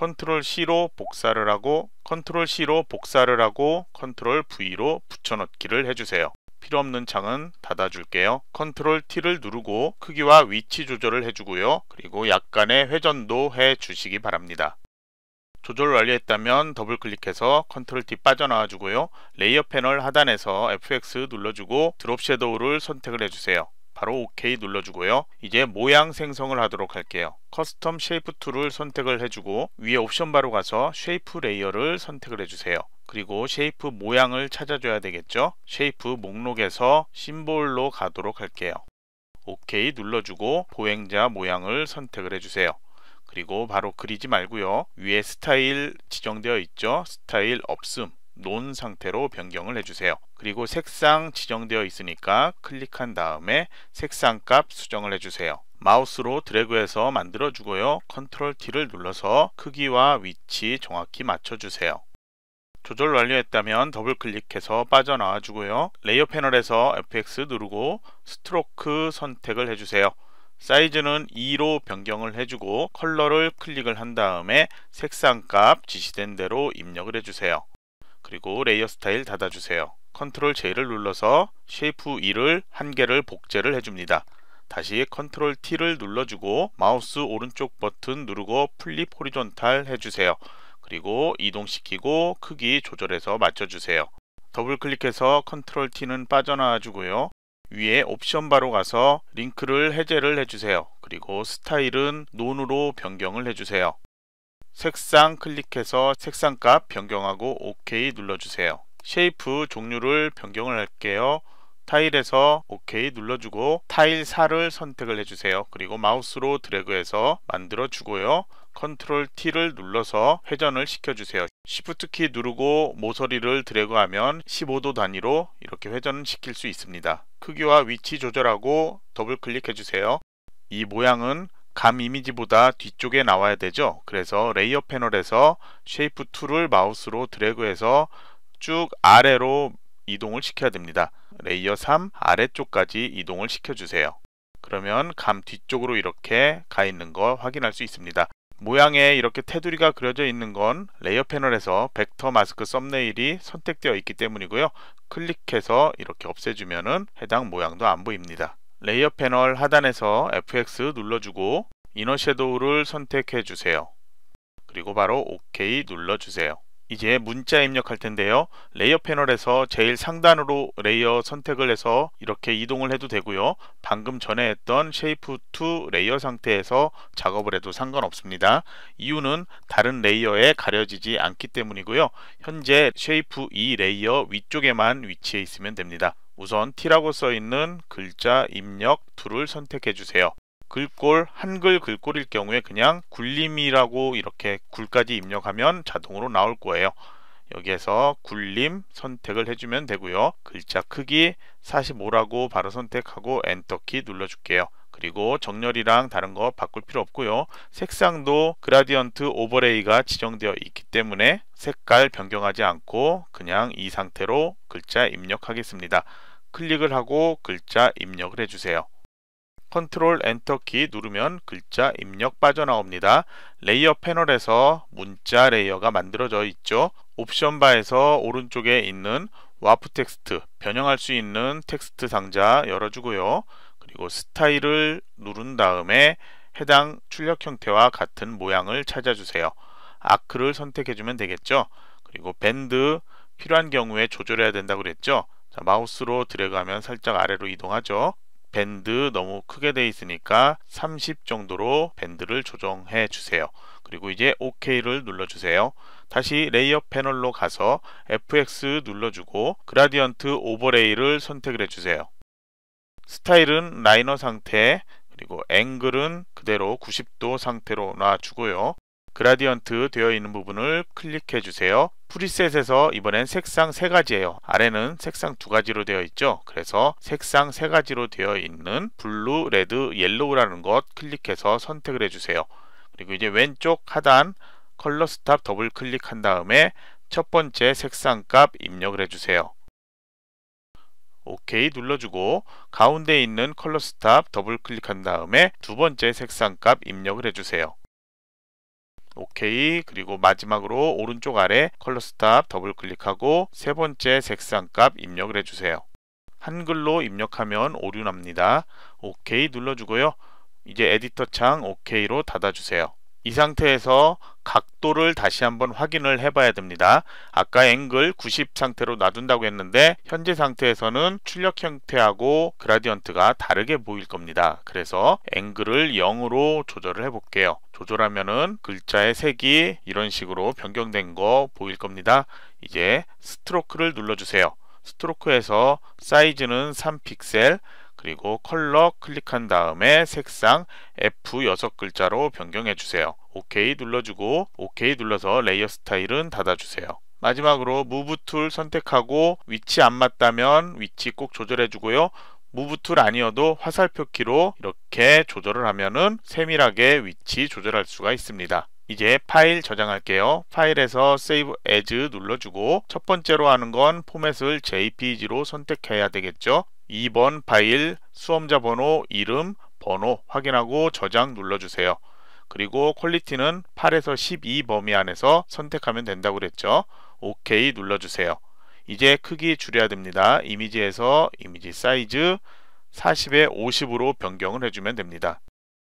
컨트롤 C로 복사를 하고 컨트롤 C로 복사를 하고 컨트롤 V로 붙여넣기를 해주세요. 필요없는 창은 닫아줄게요. 컨트롤 T를 누르고 크기와 위치 조절을 해주고요. 그리고 약간의 회전도 해주시기 바랍니다. 조절 완료했다면 더블 클릭해서 컨트롤 T 빠져나와 주고요. 레이어 패널 하단에서 FX 눌러주고 드롭 섀도우를 선택을 해주세요. 바로 OK 눌러주고요. 이제 모양 생성을 하도록 할게요. 커스텀 쉐이프 툴을 선택을 해주고 위에 옵션 바로 가서 쉐이프 레이어를 선택을 해주세요. 그리고 쉐이프 모양을 찾아줘야 되겠죠. 쉐이프 목록에서 심볼로 가도록 할게요. OK 눌러주고 보행자 모양을 선택을 해주세요. 그리고 바로 그리지 말고요. 위에 스타일 지정되어 있죠. 스타일 없음. 논 상태로 변경을 해주세요. 그리고 색상 지정되어 있으니까 클릭한 다음에 색상 값 수정을 해주세요. 마우스로 드래그해서 만들어주고요. 컨트롤 T를 눌러서 크기와 위치 정확히 맞춰주세요. 조절 완료했다면 더블 클릭해서 빠져나와 주고요. 레이어 패널에서 FX 누르고 스트로크 선택을 해주세요. 사이즈는 2로 변경을 해주고 컬러를 클릭을 한 다음에 색상값 지시된 대로 입력을 해주세요. 그리고 레이어 스타일 닫아주세요. 컨트롤 J를 눌러서 쉐이프 2를 한 개를 복제를 해줍니다. 다시 컨트롤 T를 눌러주고 마우스 오른쪽 버튼 누르고 플립 호리존탈 해주세요. 그리고 이동시키고 크기 조절해서 맞춰주세요. 더블 클릭해서 컨트롤 T는 빠져나와 주고요. 위에 옵션 바로 가서 링크를 해제를 해주세요. 그리고 스타일은 논으로 변경을 해주세요. 색상 클릭해서 색상값 변경하고 OK 눌러주세요. 쉐이프 종류를 변경을 할게요. 타일에서 OK 눌러주고 타일 4를 선택을 해주세요. 그리고 마우스로 드래그해서 만들어주고요. 컨트롤 T를 눌러서 회전을 시켜주세요. Shift 키 누르고 모서리를 드래그하면 15도 단위로 이렇게 회전을 시킬 수 있습니다. 크기와 위치 조절하고 더블 클릭해주세요. 이 모양은 감 이미지보다 뒤쪽에 나와야 되죠 그래서 레이어 패널에서 쉐이프 툴을 마우스로 드래그해서 쭉 아래로 이동을 시켜야 됩니다 레이어 3 아래쪽까지 이동을 시켜주세요 그러면 감 뒤쪽으로 이렇게 가 있는 거 확인할 수 있습니다 모양에 이렇게 테두리가 그려져 있는 건 레이어 패널에서 벡터 마스크 썸네일이 선택되어 있기 때문이고요 클릭해서 이렇게 없애주면 해당 모양도 안 보입니다 레이어 패널 하단에서 FX 눌러주고 이너 섀도우를 선택해 주세요. 그리고 바로 OK 눌러주세요. 이제 문자 입력할 텐데요. 레이어 패널에서 제일 상단으로 레이어 선택을 해서 이렇게 이동을 해도 되고요. 방금 전에 했던 s h 쉐이프 투 레이어 상태에서 작업을 해도 상관없습니다. 이유는 다른 레이어에 가려지지 않기 때문이고요. 현재 Shape 2 e 레이어 위쪽에만 위치해 있으면 됩니다. 우선 T라고 써있는 글자 입력 2를 선택해 주세요. 글꼴, 한글 글꼴일 경우에 그냥 굴림이라고 이렇게 굴까지 입력하면 자동으로 나올 거예요. 여기에서 굴림 선택을 해주면 되고요. 글자 크기 45라고 바로 선택하고 엔터키 눌러줄게요. 그리고 정렬이랑 다른 거 바꿀 필요 없고요. 색상도 그라디언트 오버레이가 지정되어 있기 때문에 색깔 변경하지 않고 그냥 이 상태로 글자 입력하겠습니다. 클릭을 하고 글자 입력을 해주세요. 컨트롤 엔터 키 누르면 글자 입력 빠져나옵니다. 레이어 패널에서 문자 레이어가 만들어져 있죠. 옵션 바에서 오른쪽에 있는 와프 텍스트, 변형할 수 있는 텍스트 상자 열어주고요. 그리고 스타일을 누른 다음에 해당 출력 형태와 같은 모양을 찾아주세요. 아크를 선택해주면 되겠죠. 그리고 밴드, 필요한 경우에 조절해야 된다고 그랬죠. 자, 마우스로 드래그하면 살짝 아래로 이동하죠. 밴드 너무 크게 돼 있으니까 30 정도로 밴드를 조정해 주세요. 그리고 이제 OK를 눌러주세요. 다시 레이어 패널로 가서 FX 눌러주고 그라디언트 오버레이를 선택을 해주세요. 스타일은 라이너 상태 그리고 앵글은 그대로 90도 상태로 놔주고요. 그라디언트 되어 있는 부분을 클릭해 주세요. 프리셋에서 이번엔 색상 세 가지예요. 아래는 색상 두 가지로 되어 있죠. 그래서 색상 세 가지로 되어 있는 블루, 레드, 옐로우라는 것 클릭해서 선택을 해주세요. 그리고 이제 왼쪽 하단 컬러 스탑 더블 클릭한 다음에 첫 번째 색상 값 입력을 해주세요. OK 눌러주고 가운데 있는 컬러 스탑 더블 클릭한 다음에 두 번째 색상 값 입력을 해주세요. 오케이 그리고 마지막으로 오른쪽 아래 컬러 스탑 더블 클릭하고 세 번째 색상 값 입력을 해주세요. 한글로 입력하면 오류 납니다. 오케이 눌러주고요. 이제 에디터 창 오케이로 닫아주세요. 이 상태에서 각도를 다시 한번 확인을 해봐야 됩니다. 아까 앵글 90 상태로 놔둔다고 했는데 현재 상태에서는 출력 형태하고 그라디언트가 다르게 보일 겁니다. 그래서 앵글을 0으로 조절을 해볼게요. 조절하면은 글자의 색이 이런 식으로 변경된 거 보일 겁니다. 이제 스트로크를 눌러주세요. 스트로크에서 사이즈는 3픽셀 그리고 컬러 클릭한 다음에 색상 F6 글자로 변경해 주세요. OK 눌러주고 OK 눌러서 레이어 스타일은 닫아주세요. 마지막으로 무브 툴 선택하고 위치 안 맞다면 위치 꼭 조절해 주고요. 무브툴 아니어도 화살표키로 이렇게 조절을 하면은 세밀하게 위치 조절할 수가 있습니다. 이제 파일 저장할게요. 파일에서 Save As 눌러주고 첫 번째로 하는 건 포맷을 JPG로 선택해야 되겠죠. 2번 파일, 수험자 번호, 이름, 번호 확인하고 저장 눌러주세요. 그리고 퀄리티는 8에서 12 범위 안에서 선택하면 된다고 그랬죠. OK 눌러주세요. 이제 크기 줄여야 됩니다. 이미지에서 이미지 사이즈 40에 50으로 변경을 해주면 됩니다.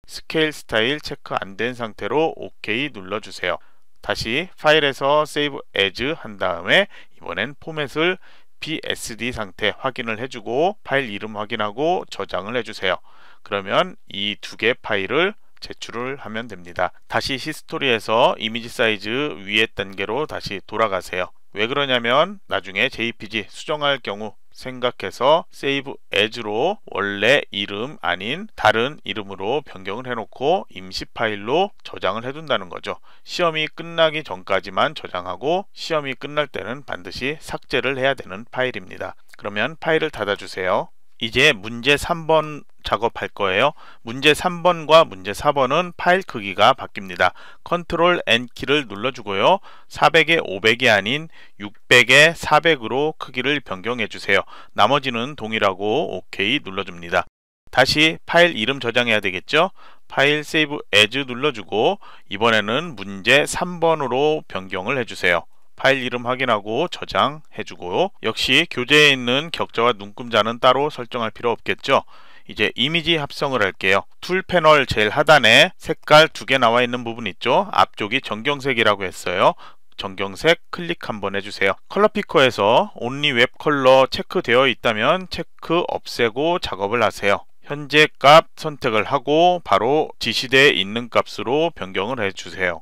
스케일 스타일 체크 안 된 상태로 OK 눌러주세요. 다시 파일에서 Save As 한 다음에 이번엔 포맷을 p s d 상태 확인을 해주고 파일 이름 확인하고 저장을 해주세요. 그러면 이 두 개 파일을 제출을 하면 됩니다. 다시 히스토리에서 이미지 사이즈 위에 단계로 다시 돌아가세요. 왜 그러냐면 나중에 JPG 수정할 경우 생각해서 save as로 원래 이름 아닌 다른 이름으로 변경을 해놓고 임시 파일로 저장을 해둔다는 거죠. 시험이 끝나기 전까지만 저장하고 시험이 끝날 때는 반드시 삭제를 해야 되는 파일입니다. 그러면 파일을 닫아주세요. 이제 문제 3번 작업할 거예요. 문제 3번과 문제 4번은 파일 크기가 바뀝니다. 컨트롤 N 키를 눌러주고요. 400에 500이 아닌 600에 400으로 크기를 변경해 주세요. 나머지는 동일하고 OK 눌러줍니다. 다시 파일 이름 저장해야 되겠죠? 파일 세이브 as 눌러주고 이번에는 문제 3번으로 변경을 해주세요. 파일 이름 확인하고 저장해주고 요 역시 교재에 있는 격자와 눈금자는 따로 설정할 필요 없겠죠. 이제 이미지 합성을 할게요. 툴 패널 제일 하단에 색깔 두 개 나와 있는 부분 있죠. 앞쪽이 정경색이라고 했어요. 정경색 클릭 한번 해주세요. 컬러 피커에서 온리 웹 컬러 체크되어 있다면 체크 없애고 작업을 하세요. 현재 값 선택을 하고 바로 지시되어 있는 값으로 변경을 해주세요.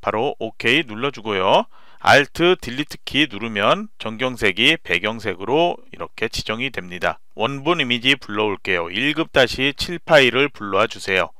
바로 OK 눌러주고요. Alt Delete 키 누르면 전경색이 배경색으로 이렇게 지정이 됩니다. 원본 이미지 불러올게요. 1급 다시 7 파일을 불러와 주세요.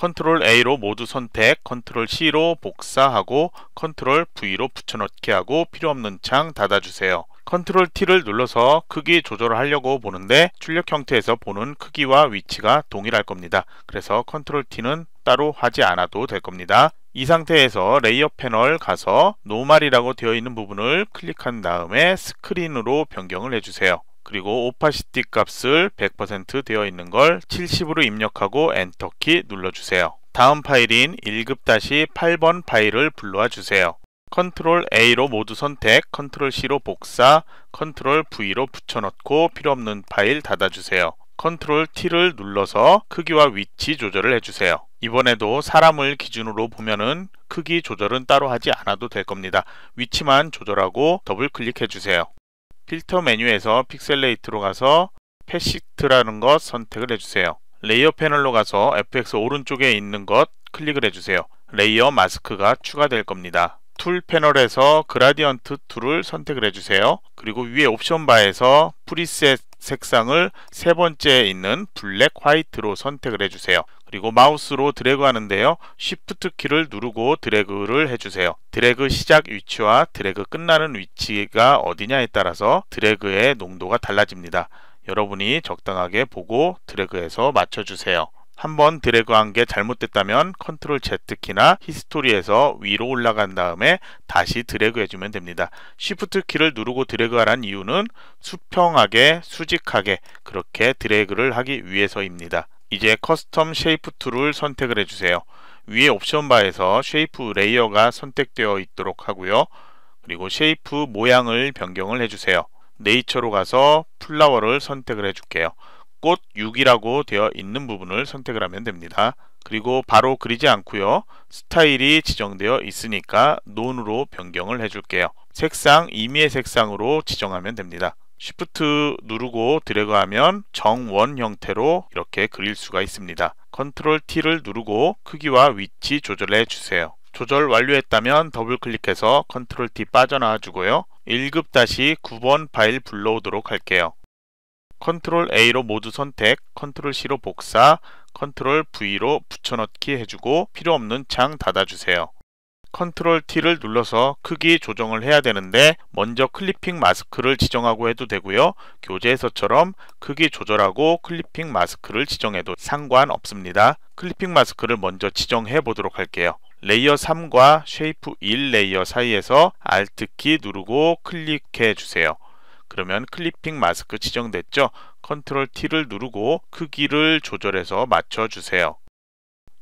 Ctrl A로 모두 선택, Ctrl C로 복사하고 Ctrl V로 붙여넣기 하고 필요없는 창 닫아주세요. Ctrl T를 눌러서 크기 조절을 하려고 보는데 출력 형태에서 보는 크기와 위치가 동일할 겁니다. 그래서 Ctrl T는 따로 하지 않아도 될 겁니다. 이 상태에서 레이어 패널 가서 노말이라고 되어 있는 부분을 클릭한 다음에 스크린으로 변경을 해주세요. 그리고 오파시티 값을 100% 되어 있는 걸 70으로 입력하고 엔터키 눌러주세요. 다음 파일인 1급-8번 파일을 불러와 주세요. 컨트롤 A로 모두 선택, 컨트롤 C로 복사, 컨트롤 V로 붙여넣고 필요없는 파일 닫아주세요. 컨트롤 T를 눌러서 크기와 위치 조절을 해주세요. 이번에도 사람을 기준으로 보면은 크기 조절은 따로 하지 않아도 될 겁니다. 위치만 조절하고 더블 클릭해 주세요. 필터 메뉴에서 픽셀레이트로 가서 패시트라는 것 선택을 해주세요. 레이어 패널로 가서 FX 오른쪽에 있는 것 클릭을 해주세요. 레이어 마스크가 추가될 겁니다. 툴 패널에서 그라디언트 툴을 선택을 해주세요. 그리고 위에 옵션 바에서 프리셋 색상을 세 번째에 있는 블랙 화이트로 선택을 해주세요. 그리고 마우스로 드래그 하는데요. 쉬프트 키를 누르고 드래그를 해주세요. 드래그 시작 위치와 드래그 끝나는 위치가 어디냐에 따라서 드래그의 농도가 달라집니다. 여러분이 적당하게 보고 드래그해서 맞춰주세요. 한번 드래그한 게 잘못됐다면 컨트롤 Z 키나 히스토리에서 위로 올라간 다음에 다시 드래그 해주면 됩니다. s 프트 키를 누르고 드래그하란 이유는 수평하게 수직하게 그렇게 드래그를 하기 위해서입니다. 이제 커스텀 쉐이프 툴을 선택을 해주세요. 위에 옵션 바에서 쉐이프 레이어가 선택되어 있도록 하고요. 그리고 쉐이프 모양을 변경을 해주세요. 네이처로 가서 플라워를 선택을 해줄게요. 꽃 6이라고 되어 있는 부분을 선택을 하면 됩니다. 그리고 바로 그리지 않고요. 스타일이 지정되어 있으니까 논으로 변경을 해줄게요. 색상, 임의의 색상으로 지정하면 됩니다. Shift 누르고 드래그하면 정원 형태로 이렇게 그릴 수가 있습니다. Ctrl T를 누르고 크기와 위치 조절해 주세요. 조절 완료했다면 더블 클릭해서 Ctrl T 빠져나와 주고요. 1급 다시 9번 파일 불러오도록 할게요. 컨트롤 A로 모두 선택, 컨트롤 C로 복사, 컨트롤 V로 붙여넣기 해주고 필요 없는 창 닫아주세요. 컨트롤 T를 눌러서 크기 조정을 해야 되는데 먼저 클리핑 마스크를 지정하고 해도 되고요. 교재에서처럼 크기 조절하고 클리핑 마스크를 지정해도 상관없습니다. 클리핑 마스크를 먼저 지정해 보도록 할게요. 레이어 3과 쉐이프 1 레이어 사이에서 Alt키 누르고 클릭해 주세요. 그러면 클리핑 마스크 지정됐죠? 컨트롤 T를 누르고 크기를 조절해서 맞춰주세요.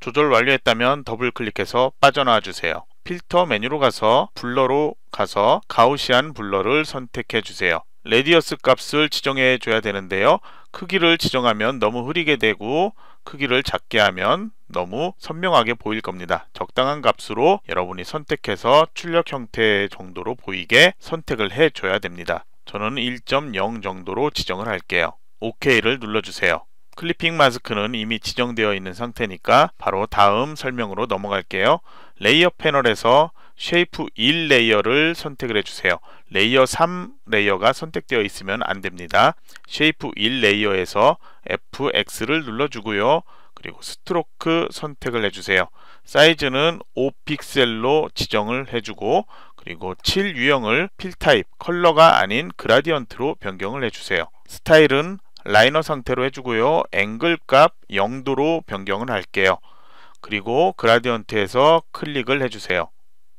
조절 완료했다면 더블 클릭해서 빠져나와 주세요. 필터 메뉴로 가서 블러로 가서 가우시안 블러를 선택해 주세요. 레디어스 값을 지정해 줘야 되는데요. 크기를 지정하면 너무 흐리게 되고 크기를 작게 하면 너무 선명하게 보일 겁니다. 적당한 값으로 여러분이 선택해서 출력 형태 정도로 보이게 선택을 해 줘야 됩니다. 저는 1.0 정도로 지정을 할게요. OK를 눌러주세요. 클리핑 마스크는 이미 지정되어 있는 상태니까 바로 다음 설명으로 넘어갈게요. 레이어 패널에서 쉐이프 1 레이어를 선택을 해주세요. 레이어 3 레이어가 선택되어 있으면 안됩니다. 쉐이프 1 레이어에서 FX를 눌러주고요. 그리고 스트로크 선택을 해주세요. 사이즈는 5픽셀로 지정을 해주고 그리고 7 유형을 필타입, 컬러가 아닌 그라디언트로 변경을 해주세요. 스타일은 라이너 상태로 해주고요. 앵글 값 0도로 변경을 할게요. 그리고 그라디언트에서 클릭을 해주세요.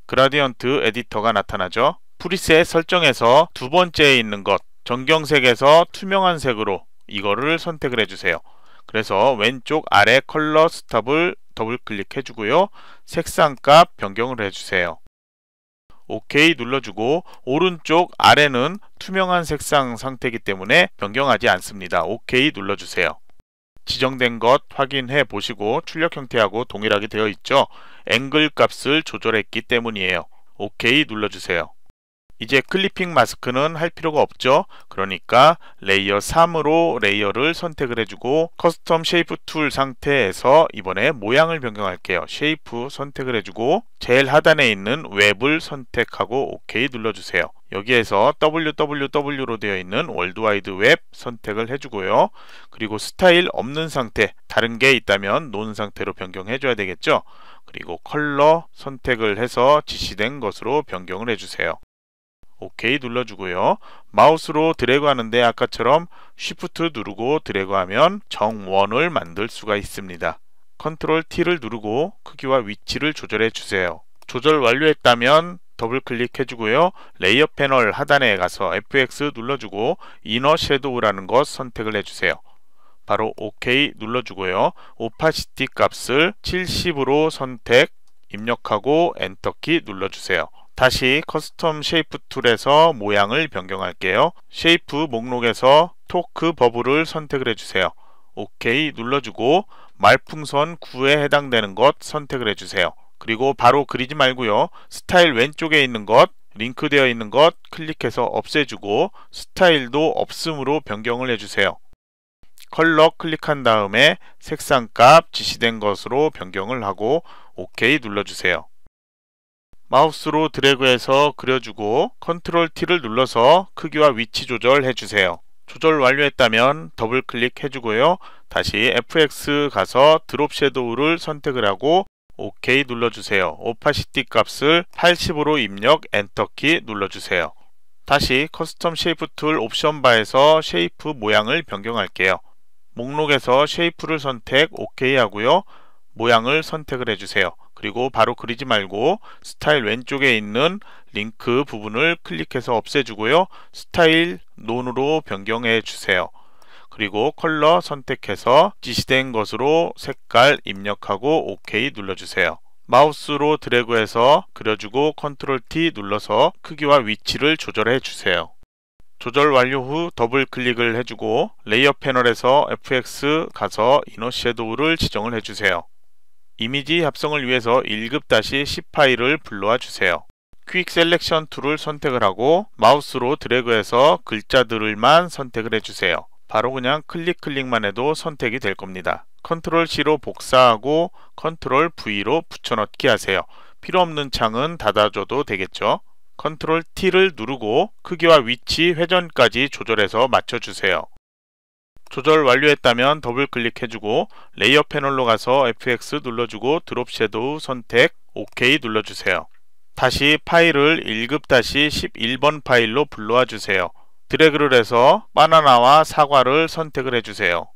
그라디언트 에디터가 나타나죠. 프리셋 설정에서 두 번째에 있는 것, 정경색에서 투명한 색으로 이거를 선택을 해주세요. 그래서 왼쪽 아래 컬러 스탑을 더블 클릭해 주고요. 색상값 변경을 해주세요. OK 눌러주고 오른쪽 아래는 투명한 색상 상태이기 때문에 변경하지 않습니다. OK 눌러주세요. 지정된 것 확인해 보시고 출력 형태하고 동일하게 되어 있죠. 앵글 값을 조절했기 때문이에요. OK 눌러주세요. 이제 클리핑 마스크는 할 필요가 없죠 그러니까 레이어 3으로 레이어를 선택을 해주고 커스텀 쉐이프 툴 상태에서 이번에 모양을 변경할게요 쉐이프 선택을 해주고 제일 하단에 있는 웹을 선택하고 OK 눌러주세요 여기에서 www로 되어 있는 월드와이드 웹 선택을 해주고요 그리고 스타일 없는 상태 다른 게 있다면 논 상태로 변경해 줘야 되겠죠 그리고 컬러 선택을 해서 지시된 것으로 변경을 해주세요 OK 눌러주고요. 마우스로 드래그 하는데 아까처럼 Shift 누르고 드래그 하면 정원을 만들 수가 있습니다. Ctrl T를 누르고 크기와 위치를 조절해 주세요. 조절 완료했다면 더블 클릭해 주고요. 레이어 패널 하단에 가서 FX 눌러주고 이너 섀도우라는 것 선택을 해주세요. 바로 OK 눌러주고요. 오파시티 값을 70으로 선택 입력하고 엔터키 눌러주세요. 다시 커스텀 쉐이프 툴에서 모양을 변경할게요. 쉐이프 목록에서 토크 버블을 선택을 해주세요. OK 눌러주고 말풍선 9에 해당되는 것 선택을 해주세요. 그리고 바로 그리지 말고요. 스타일 왼쪽에 있는 것, 링크되어 있는 것 클릭해서 없애주고 스타일도 없음으로 변경을 해주세요. 컬러 클릭한 다음에 색상값 지시된 것으로 변경을 하고 OK 눌러주세요. 마우스로 드래그해서 그려주고 컨트롤 T를 눌러서 크기와 위치 조절해주세요. 조절 완료했다면 더블 클릭해주고요. 다시 FX 가서 드롭 섀도우를 선택을 하고 OK 눌러주세요. 오파시티 값을 80으로 입력 엔터키 눌러주세요. 다시 커스텀 쉐이프 툴 옵션 바에서 쉐이프 모양을 변경할게요. 목록에서 쉐이프를 선택 OK 하고요. 모양을 선택을 해주세요. 그리고 바로 그리지 말고 스타일 왼쪽에 있는 링크 부분을 클릭해서 없애주고요. 스타일 논으로 변경해 주세요. 그리고 컬러 선택해서 지시된 것으로 색깔 입력하고 OK 눌러주세요. 마우스로 드래그해서 그려주고 컨트롤 T 눌러서 크기와 위치를 조절해 주세요. 조절 완료 후 더블 클릭을 해주고 레이어 패널에서 FX 가서 이너 섀도우를 지정을 해주세요. 이미지 합성을 위해서 1급 다시 1 0 파일을 불러와 주세요. 퀵 셀렉션 툴을 선택을 하고 마우스로 드래그해서 글자들을만 선택을 해주세요. 바로 그냥 클릭 클릭만 해도 선택이 될 겁니다. 컨트롤 C로 복사하고 컨트롤 V로 붙여넣기 하세요. 필요 없는 창은 닫아줘도 되겠죠. 컨트롤 T를 누르고 크기와 위치, 회전까지 조절해서 맞춰주세요. 조절 완료했다면 더블 클릭해주고 레이어 패널로 가서 FX 눌러주고 드롭 섀도우 선택 OK 눌러주세요. 다시 파일을 1급-11번 파일로 불러와 주세요. 드래그를 해서 바나나와 사과를 선택을 해주세요.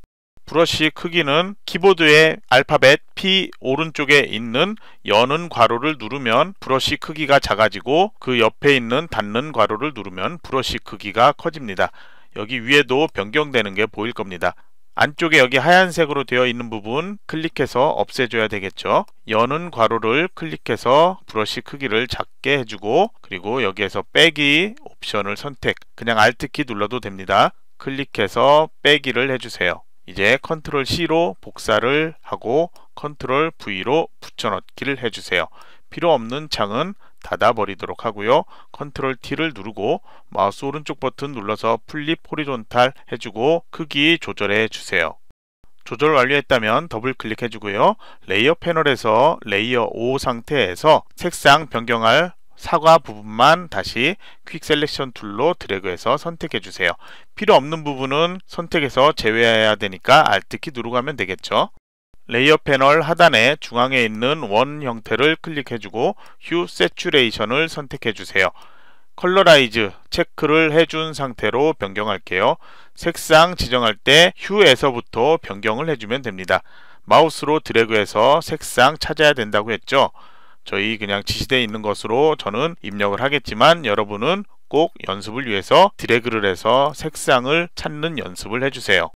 브러쉬 크기는 키보드의 알파벳 P 오른쪽에 있는 여는 괄호를 누르면 브러쉬 크기가 작아지고 그 옆에 있는 닫는 괄호를 누르면 브러쉬 크기가 커집니다. 여기 위에도 변경되는 게 보일 겁니다. 안쪽에 여기 하얀색으로 되어 있는 부분 클릭해서 없애줘야 되겠죠. 여는 괄호를 클릭해서 브러쉬 크기를 작게 해주고 그리고 여기에서 빼기 옵션을 선택 그냥 Alt키 눌러도 됩니다. 클릭해서 빼기를 해주세요. 이제 컨트롤 C로 복사를 하고 컨트롤 V로 붙여넣기를 해주세요. 필요 없는 창은 닫아버리도록 하고요. 컨트롤 T를 누르고 마우스 오른쪽 버튼 눌러서 플립 호리존탈 해주고 크기 조절해 주세요. 조절 완료했다면 더블 클릭해주고요. 레이어 패널에서 레이어 5 상태에서 색상 변경할 사과 부분만 다시 퀵 셀렉션 툴로 드래그해서 선택해주세요. 필요 없는 부분은 선택해서 제외해야 되니까 Alt키 누르고 하면 되겠죠. 레이어 패널 하단에 중앙에 있는 원 형태를 클릭해주고 휴 세츄레이션을 선택해주세요. 컬러라이즈 체크를 해준 상태로 변경할게요. 색상 지정할 때 휴에서부터 변경을 해주면 됩니다. 마우스로 드래그해서 색상 찾아야 된다고 했죠. 저희 그냥 지시되어 있는 것으로 저는 입력을 하겠지만 여러분은 꼭 연습을 위해서 드래그를 해서 색상을 찾는 연습을 해주세요.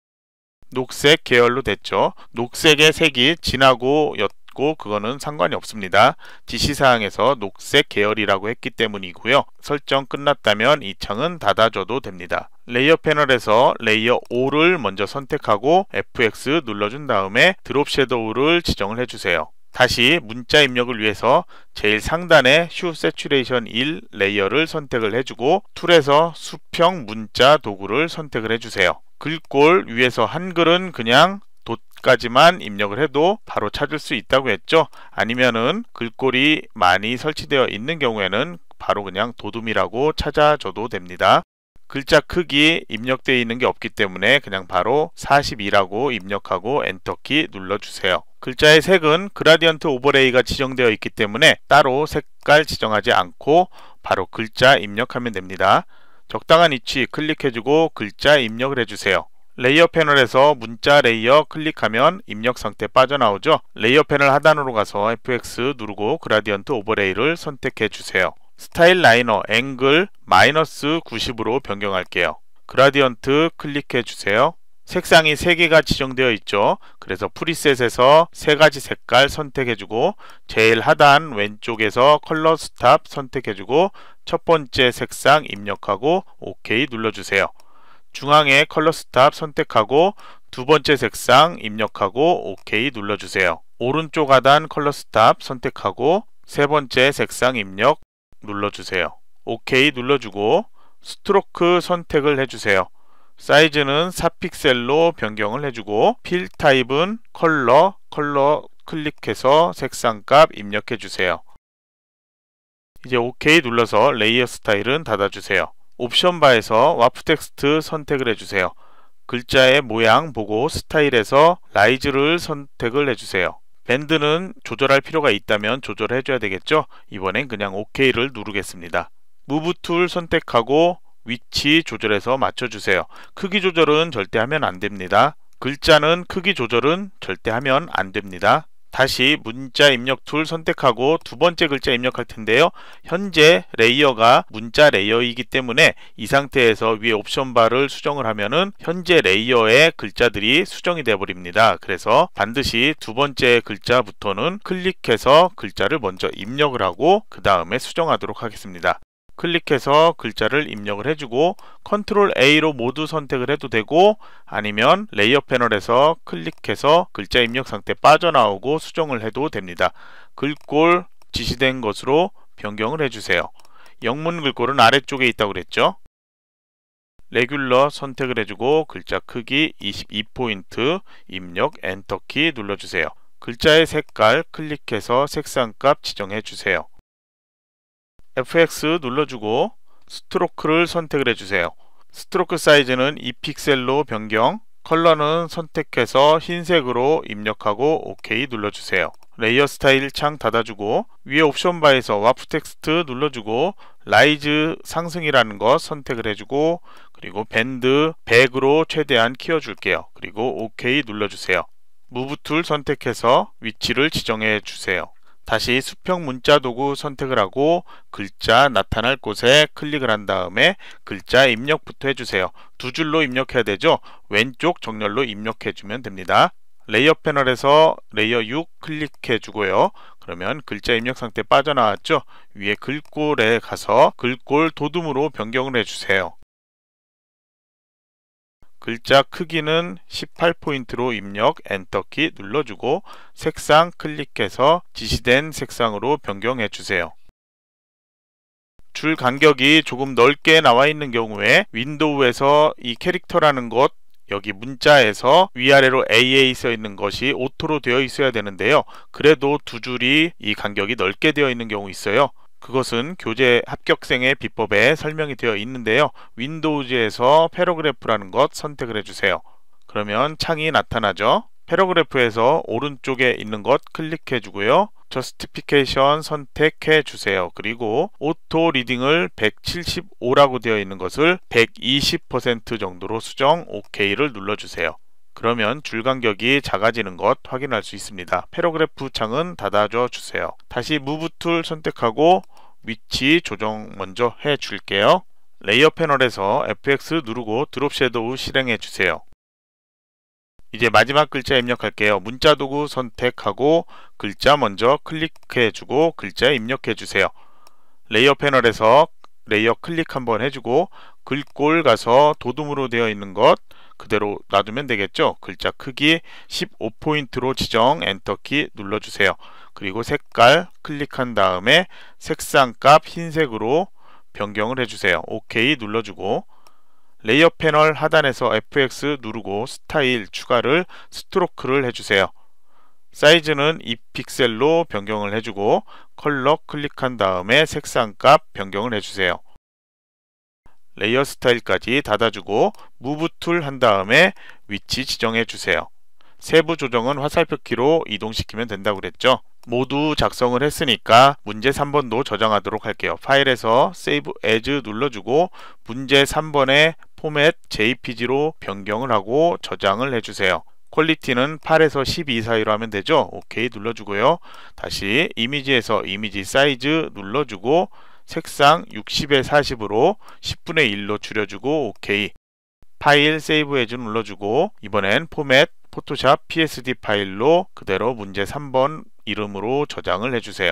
녹색 계열로 됐죠. 녹색의 색이 진하고 였고 그거는 상관이 없습니다. 지시사항에서 녹색 계열이라고 했기 때문이고요. 설정 끝났다면 이 창은 닫아줘도 됩니다. 레이어 패널에서 레이어 5를 먼저 선택하고 FX 눌러준 다음에 드롭 섀도우를 지정을 해주세요. 다시 문자 입력을 위해서 제일 상단에 슈 세츄레이션 1 레이어를 선택을 해주고 툴에서 수평 문자 도구를 선택을 해주세요. 글꼴 위에서 한글은 그냥 돛까지만 입력을 해도 바로 찾을 수 있다고 했죠 아니면은 글꼴이 많이 설치되어 있는 경우에는 바로 그냥 도둠이라고 찾아줘도 됩니다 글자 크기 입력되어 있는 게 없기 때문에 그냥 바로 42라고 입력하고 엔터키 눌러주세요. 글자의 색은 그라디언트 오버레이가 지정되어 있기 때문에 따로 색깔 지정하지 않고 바로 글자 입력하면 됩니다. 적당한 위치 클릭해주고 글자 입력을 해주세요. 레이어 패널에서 문자 레이어 클릭하면 입력 상태 빠져나오죠. 레이어 패널 하단으로 가서 FX 누르고 그라디언트 오버레이를 선택해 주세요. 스타일 라이너 앵글 마이너스 90으로 변경할게요. 그라디언트 클릭해 주세요. 색상이 3개가 지정되어 있죠. 그래서 프리셋에서 3가지 색깔 선택해주고 제일 하단 왼쪽에서 컬러 스탑 선택해주고 첫 번째 색상 입력하고 OK 눌러주세요. 중앙에 컬러 스탑 선택하고 두 번째 색상 입력하고 OK 눌러주세요. 오른쪽 하단 컬러 스탑 선택하고 세 번째 색상 입력 눌러주세요. OK 눌러주고 스트로크 선택을 해주세요. 사이즈는 4픽셀로 변경을 해주고 필 타입은 컬러, 컬러 클릭해서 색상값 입력해주세요. 이제 OK 눌러서 레이어 스타일은 닫아주세요. 옵션 바에서 와프 텍스트 선택을 해주세요. 글자의 모양 보고 스타일에서 라이즈를 선택을 해주세요. 밴드는 조절할 필요가 있다면 조절해줘야 되겠죠? 이번엔 그냥 OK를 누르겠습니다. 무브 툴 선택하고 위치 조절해서 맞춰주세요. 크기 조절은 절대 하면 안됩니다. 글자는 크기 조절은 절대 하면 안됩니다. 다시 문자 입력 툴 선택하고 두 번째 글자 입력할 텐데요. 현재 레이어가 문자 레이어이기 때문에 이 상태에서 위에 옵션 바를 수정을 하면은 현재 레이어의 글자들이 수정이 되어 버립니다. 그래서 반드시 두 번째 글자부터는 클릭해서 글자를 먼저 입력을 하고 그 다음에 수정하도록 하겠습니다. 클릭해서 글자를 입력을 해주고 컨트롤 A로 모두 선택을 해도 되고 아니면 레이어 패널에서 클릭해서 글자 입력 상태 빠져나오고 수정을 해도 됩니다. 글꼴 지시된 것으로 변경을 해주세요. 영문 글꼴은 아래쪽에 있다고 그랬죠. 레귤러 선택을 해주고 글자 크기 22포인트 입력 엔터키 눌러주세요. 글자의 색깔 클릭해서 색상값 지정해주세요. FX 눌러주고 스트로크를 선택을 해주세요. 스트로크 사이즈는 2픽셀로 변경, 컬러는 선택해서 흰색으로 입력하고 OK 눌러주세요. 레이어 스타일 창 닫아주고 위에 옵션 바에서 와프 텍스트 눌러주고 라이즈 상승이라는 것 선택을 해주고 그리고 밴드 100으로 최대한 키워줄게요. 그리고 OK 눌러주세요. 무브 툴 선택해서 위치를 지정해 주세요. 다시 수평 문자 도구 선택을 하고 글자 나타날 곳에 클릭을 한 다음에 글자 입력부터 해주세요. 두 줄로 입력해야 되죠. 왼쪽 정렬로 입력해주면 됩니다. 레이어 패널에서 레이어 6 클릭해주고요. 그러면 글자 입력 상태 빠져나왔죠. 위에 글꼴에 가서 글꼴 도둠으로 변경을 해주세요. 글자 크기는 18포인트로 입력 엔터키 눌러주고 색상 클릭해서 지시된 색상으로 변경해 주세요. 줄 간격이 조금 넓게 나와 있는 경우에 윈도우에서 이 캐릭터라는 것 여기 문자에서 위아래로 AA 써 있는 것이 오토로 되어 있어야 되는데요. 그래도 두 줄이 이 간격이 넓게 되어 있는 경우 있어요. 그것은 교재 합격생의 비법에 설명이 되어 있는데요. 윈도우즈에서 패러그래프라는 것 선택을 해주세요. 그러면 창이 나타나죠. 패러그래프에서 오른쪽에 있는 것 클릭해 주고요. 저스티피케이션 선택해 주세요. 그리고 오토 리딩을 175라고 되어 있는 것을 120% 정도로 수정 OK를 눌러주세요. 그러면 줄 간격이 작아지는 것 확인할 수 있습니다. 패러그래프 창은 닫아줘 주세요. 다시 무브 툴 선택하고 위치 조정 먼저 해 줄게요. 레이어 패널에서 FX 누르고 드롭 섀도우 실행해 주세요. 이제 마지막 글자 입력할게요. 문자 도구 선택하고 글자 먼저 클릭해 주고 글자 입력해 주세요. 레이어 패널에서 레이어 클릭 한번 해주고 글꼴 가서 도둠으로 되어 있는 것 그대로 놔두면 되겠죠 글자 크기 15포인트로 지정 엔터키 눌러주세요 그리고 색깔 클릭한 다음에 색상값 흰색으로 변경을 해주세요 OK 눌러주고 레이어 패널 하단에서 FX 누르고 스타일 추가를 스트로크를 해주세요 사이즈는 2픽셀로 변경을 해주고 컬러 클릭한 다음에 색상값 변경을 해주세요 레이어 스타일까지 닫아주고 무브 툴한 다음에 위치 지정해 주세요. 세부 조정은 화살표키로 이동시키면 된다고 그랬죠. 모두 작성을 했으니까 문제 3번도 저장하도록 할게요. 파일에서 Save As 눌러주고 문제 3번에 포맷 JPG로 변경을 하고 저장을 해주세요. 퀄리티는 8에서 12 사이로 하면 되죠. OK 눌러주고요. 다시 이미지에서 이미지 사이즈 눌러주고 색상 60에 40으로 10분의 1로 줄여주고 OK 파일 세이브해 준 눌러주고 이번엔 포맷 포토샵 psd 파일로 그대로 문제 3번 이름으로 저장을 해주세요.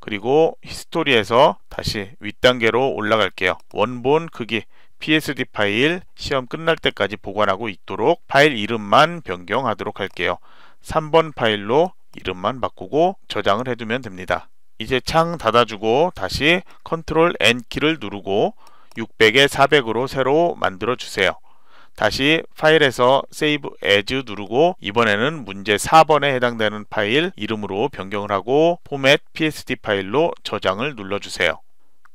그리고 히스토리에서 다시 윗단계로 올라갈게요. 원본 크기 psd 파일 시험 끝날 때까지 보관하고 있도록 파일 이름만 변경하도록 할게요. 3번 파일로 이름만 바꾸고 저장을 해두면 됩니다. 이제 창 닫아주고 다시 컨트롤 N키를 누르고 600에 400으로 새로 만들어 주세요. 다시 파일에서 Save As 누르고 이번에는 문제 4번에 해당되는 파일 이름으로 변경을 하고 포맷 PSD 파일로 저장을 눌러주세요.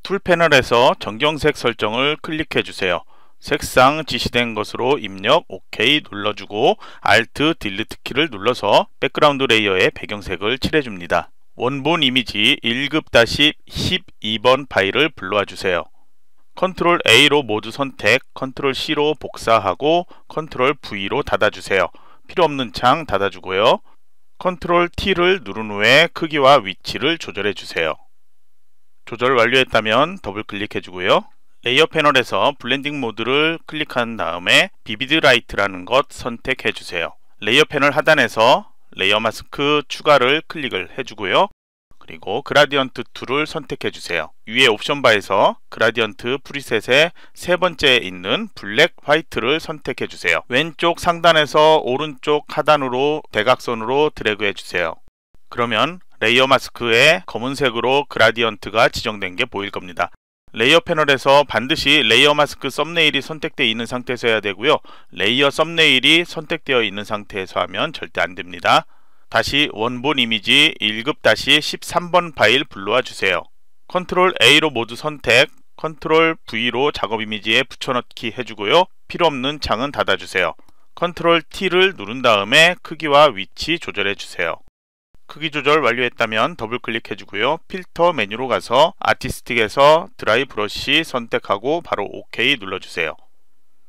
툴 패널에서 정경색 설정을 클릭해 주세요. 색상 지시된 것으로 입력 OK 눌러주고 Alt Delete 키를 눌러서 백그라운드 레이어에 배경색을 칠해줍니다. 원본 이미지 1급-12번 다시 파일을 불러와 주세요. 컨트롤 A로 모두 선택, 컨트롤 C로 복사하고 컨트롤 V로 닫아주세요. 필요 없는 창 닫아주고요. 컨트롤 T를 누른 후에 크기와 위치를 조절해 주세요. 조절 완료했다면 더블 클릭해 주고요. 레이어 패널에서 블렌딩 모드를 클릭한 다음에 비비드 라이트라는 것 선택해 주세요. 레이어 패널 하단에서 레이어 마스크 추가를 클릭을 해주고요. 그리고 그라디언트 툴을 선택해 주세요. 위에 옵션 바에서 그라디언트 프리셋의 세 번째에 있는 블랙 화이트를 선택해 주세요. 왼쪽 상단에서 오른쪽 하단으로 대각선으로 드래그 해 주세요. 그러면 레이어 마스크에 검은색으로 그라디언트가 지정된 게 보일 겁니다. 레이어 패널에서 반드시 레이어 마스크 썸네일이 선택되어 있는 상태에서 해야 되고요. 레이어 썸네일이 선택되어 있는 상태에서 하면 절대 안됩니다. 다시 원본 이미지 1급-13번 파일 불러와 주세요. 컨트롤 A로 모두 선택, 컨트롤 V로 작업 이미지에 붙여넣기 해주고요. 필요없는 창은 닫아주세요. 컨트롤 T를 누른 다음에 크기와 위치 조절해주세요. 크기 조절 완료했다면 더블 클릭해 주고요. 필터 메뉴로 가서 아티스틱에서 드라이 브러쉬 선택하고 바로 OK 눌러주세요.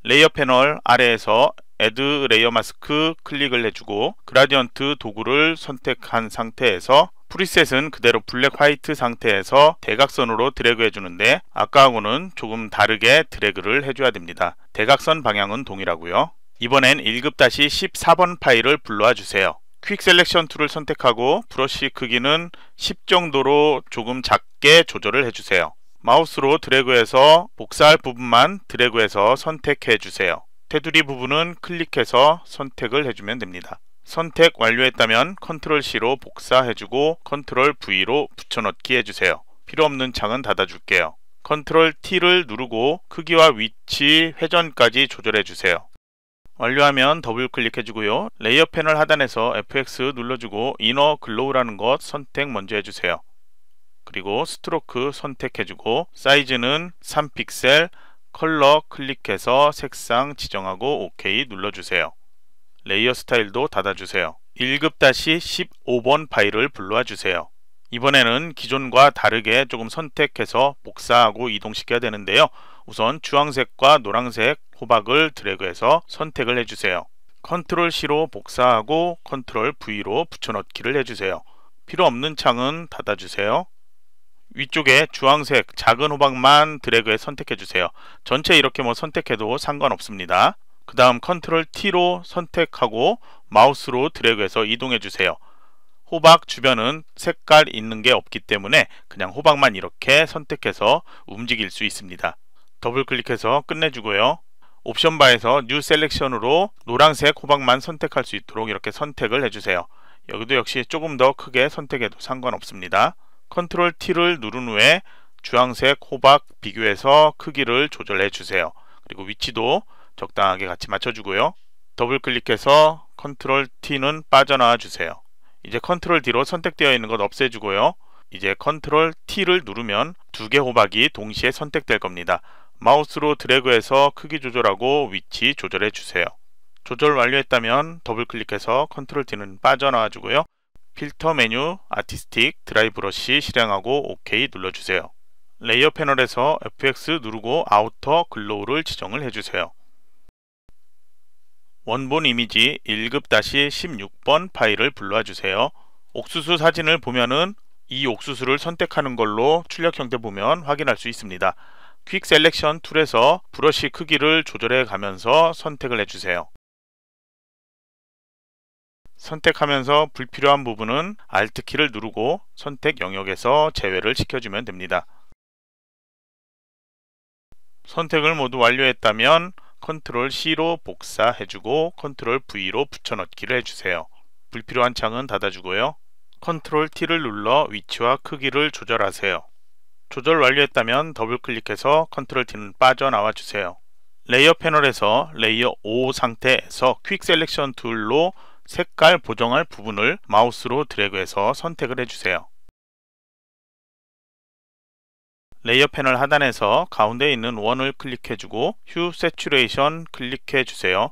레이어 패널 아래에서 Add Layer Mask 클릭을 해주고 그라디언트 도구를 선택한 상태에서 프리셋은 그대로 블랙 화이트 상태에서 대각선으로 드래그 해주는데 아까하고는 조금 다르게 드래그를 해줘야 됩니다. 대각선 방향은 동일하고요. 이번엔 1급-14번 파일을 불러와 주세요. 퀵 셀렉션 툴을 선택하고 브러쉬 크기는 10 정도로 조금 작게 조절을 해주세요. 마우스로 드래그해서 복사할 부분만 드래그해서 선택해주세요. 테두리 부분은 클릭해서 선택을 해주면 됩니다. 선택 완료했다면 컨트롤 C로 복사해주고 컨트롤 V로 붙여넣기 해주세요. 필요없는 창은 닫아줄게요. 컨트롤 T를 누르고 크기와 위치, 회전까지 조절해주세요. 완료하면 더블 클릭해주고요. 레이어 패널 하단에서 FX 눌러주고 이너 글로우라는 것 선택 먼저 해주세요. 그리고 스트로크 선택해주고 사이즈는 3픽셀 컬러 클릭해서 색상 지정하고 OK 눌러주세요. 레이어 스타일도 닫아주세요. 1급-15번 다시 파일을 불러와주세요. 이번에는 기존과 다르게 조금 선택해서 복사하고 이동시켜야 되는데요. 우선 주황색과 노란색 호박을 드래그해서 선택을 해주세요. 컨트롤 C로 복사하고 컨트롤 V로 붙여넣기를 해주세요. 필요 없는 창은 닫아주세요. 위쪽에 주황색 작은 호박만 드래그해 선택해주세요. 전체 이렇게 뭐 선택해도 상관없습니다. 그 다음 컨트롤 T로 선택하고 마우스로 드래그해서 이동해주세요. 호박 주변은 색깔 있는 게 없기 때문에 그냥 호박만 이렇게 선택해서 움직일 수 있습니다. 더블 클릭해서 끝내주고요. 옵션 바에서 뉴 셀렉션으로 노란색 호박만 선택할 수 있도록 이렇게 선택을 해주세요. 여기도 역시 조금 더 크게 선택해도 상관없습니다. 컨트롤 T를 누른 후에 주황색 호박 비교해서 크기를 조절해 주세요. 그리고 위치도 적당하게 같이 맞춰주고요. 더블 클릭해서 컨트롤 T는 빠져나와 주세요. 이제 컨트롤 D로 선택되어 있는 것 없애주고요. 이제 컨트롤 T를 누르면 두 개 호박이 동시에 선택될 겁니다. 마우스로 드래그해서 크기 조절하고 위치 조절해 주세요. 조절 완료했다면 더블 클릭해서 컨트롤 D는 빠져나와 주고요. 필터 메뉴 아티스틱 드라이 브러쉬 실행하고 OK 눌러주세요. 레이어 패널에서 FX 누르고 아우터 글로우를 지정을 해주세요. 원본 이미지 1급-16번 파일을 불러와주세요. 옥수수 사진을 보면은 이 옥수수를 선택하는 걸로 출력 형태 보면 확인할 수 있습니다. 퀵 셀렉션 툴에서 브러쉬 크기를 조절해 가면서 선택을 해주세요. 선택하면서 불필요한 부분은 Alt키를 누르고 선택 영역에서 제외를 시켜주면 됩니다. 선택을 모두 완료했다면 c t r l C로 복사해주고 c t r l V로 붙여넣기를 해주세요. 불필요한 창은 닫아주고요. c t r l T를 눌러 위치와 크기를 조절하세요. 조절 완료했다면 더블 클릭해서 컨트롤 T는 빠져나와 주세요. 레이어 패널에서 레이어 5 상태에서 퀵 셀렉션 툴로 색깔 보정할 부분을 마우스로 드래그해서 선택을 해주세요. 레이어 패널 하단에서 가운데 있는 원을 클릭해주고 휴 세츄레이션 클릭해주세요.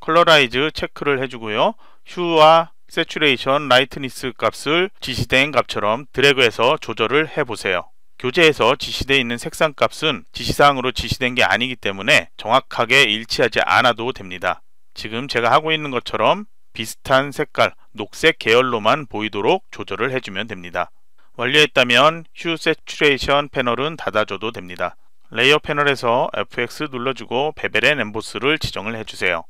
컬러라이즈 체크를 해주고요. 휴와 세츄레이션 라이트니스 값을 지시된 값처럼 드래그해서 조절을 해보세요. 교재에서 지시되어 있는 색상 값은 지시사항으로 지시된 게 아니기 때문에 정확하게 일치하지 않아도 됩니다. 지금 제가 하고 있는 것처럼 비슷한 색깔 녹색 계열로만 보이도록 조절을 해주면 됩니다. 완료했다면 휴 세츄레이션 패널은 닫아줘도 됩니다. 레이어 패널에서 FX 눌러주고 베벨의 엠보스를 지정을 해주세요.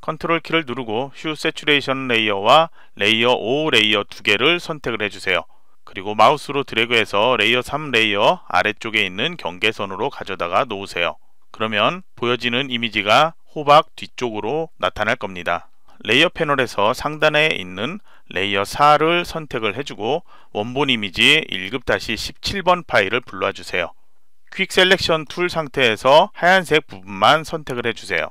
컨트롤 키를 누르고 휴 세츄레이션 레이어와 레이어 5 레이어 두 개를 선택을 해주세요. 그리고 마우스로 드래그해서 레이어 3 레이어 아래쪽에 있는 경계선으로 가져다가 놓으세요. 그러면 보여지는 이미지가 호박 뒤쪽으로 나타날 겁니다. 레이어 패널에서 상단에 있는 레이어 4를 선택을 해주고 원본 이미지 1급-17번 파일을 불러주세요. 와퀵 셀렉션 툴 상태에서 하얀색 부분만 선택을 해주세요.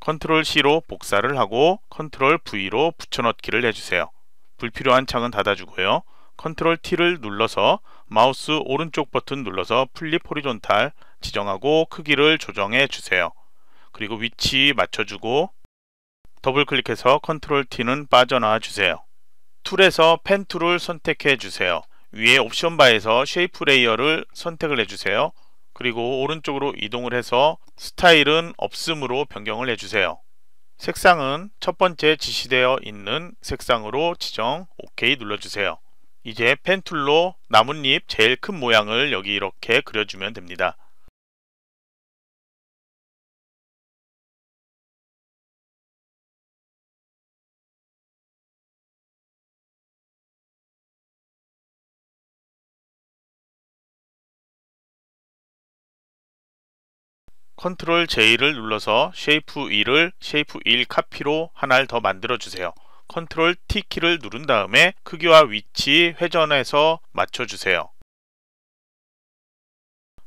컨트롤 C로 복사를 하고 컨트롤 V로 붙여넣기를 해주세요. 불필요한 창은 닫아주고요. 컨트롤 T를 눌러서 마우스 오른쪽 버튼 눌러서 플립 호리존탈 지정하고 크기를 조정해 주세요. 그리고 위치 맞춰주고 더블 클릭해서 컨트롤 T는 빠져나와 주세요. 툴에서 펜 툴을 선택해 주세요. 위에 옵션 바에서 쉐이프 레이어를 선택을 해주세요. 그리고 오른쪽으로 이동을 해서 스타일은 없음으로 변경을 해주세요. 색상은 첫 번째 지시되어 있는 색상으로 지정 OK 눌러주세요. 이제 펜툴로 나뭇잎 제일 큰 모양을 여기 이렇게 그려주면 됩니다. 컨트롤 J를 눌러서 쉐이프 1을 쉐이프 1 카피로 하나를 더 만들어 주세요. 컨트롤 T 키를 누른 다음에 크기와 위치 회전해서 맞춰주세요.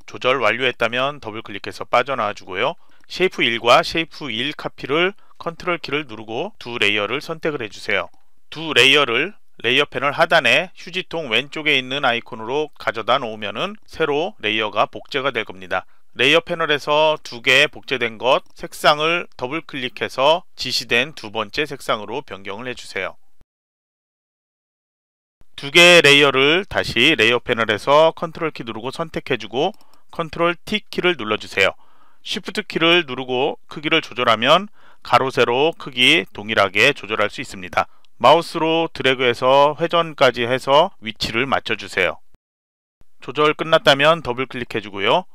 조절 완료했다면 더블 클릭해서 빠져나와 주고요. 쉐이프 1과 쉐이프 1 카피를 컨트롤 키를 누르고 두 레이어를 선택을 해주세요. 두 레이어를 레이어 패널 하단에 휴지통 왼쪽에 있는 아이콘으로 가져다 놓으면 새로 레이어가 복제가 될 겁니다. 레이어 패널에서 두 개 복제된 것 색상을 더블 클릭해서 지시된 두 번째 색상으로 변경을 해주세요. 두 개의 레이어를 다시 레이어 패널에서 컨트롤 키 누르고 선택해주고 컨트롤 T 키를 눌러주세요. 쉬프트 키를 누르고 크기를 조절하면 가로 세로 크기 동일하게 조절할 수 있습니다. 마우스로 드래그해서 회전까지 해서 위치를 맞춰주세요. 조절 끝났다면 더블 클릭해주고요.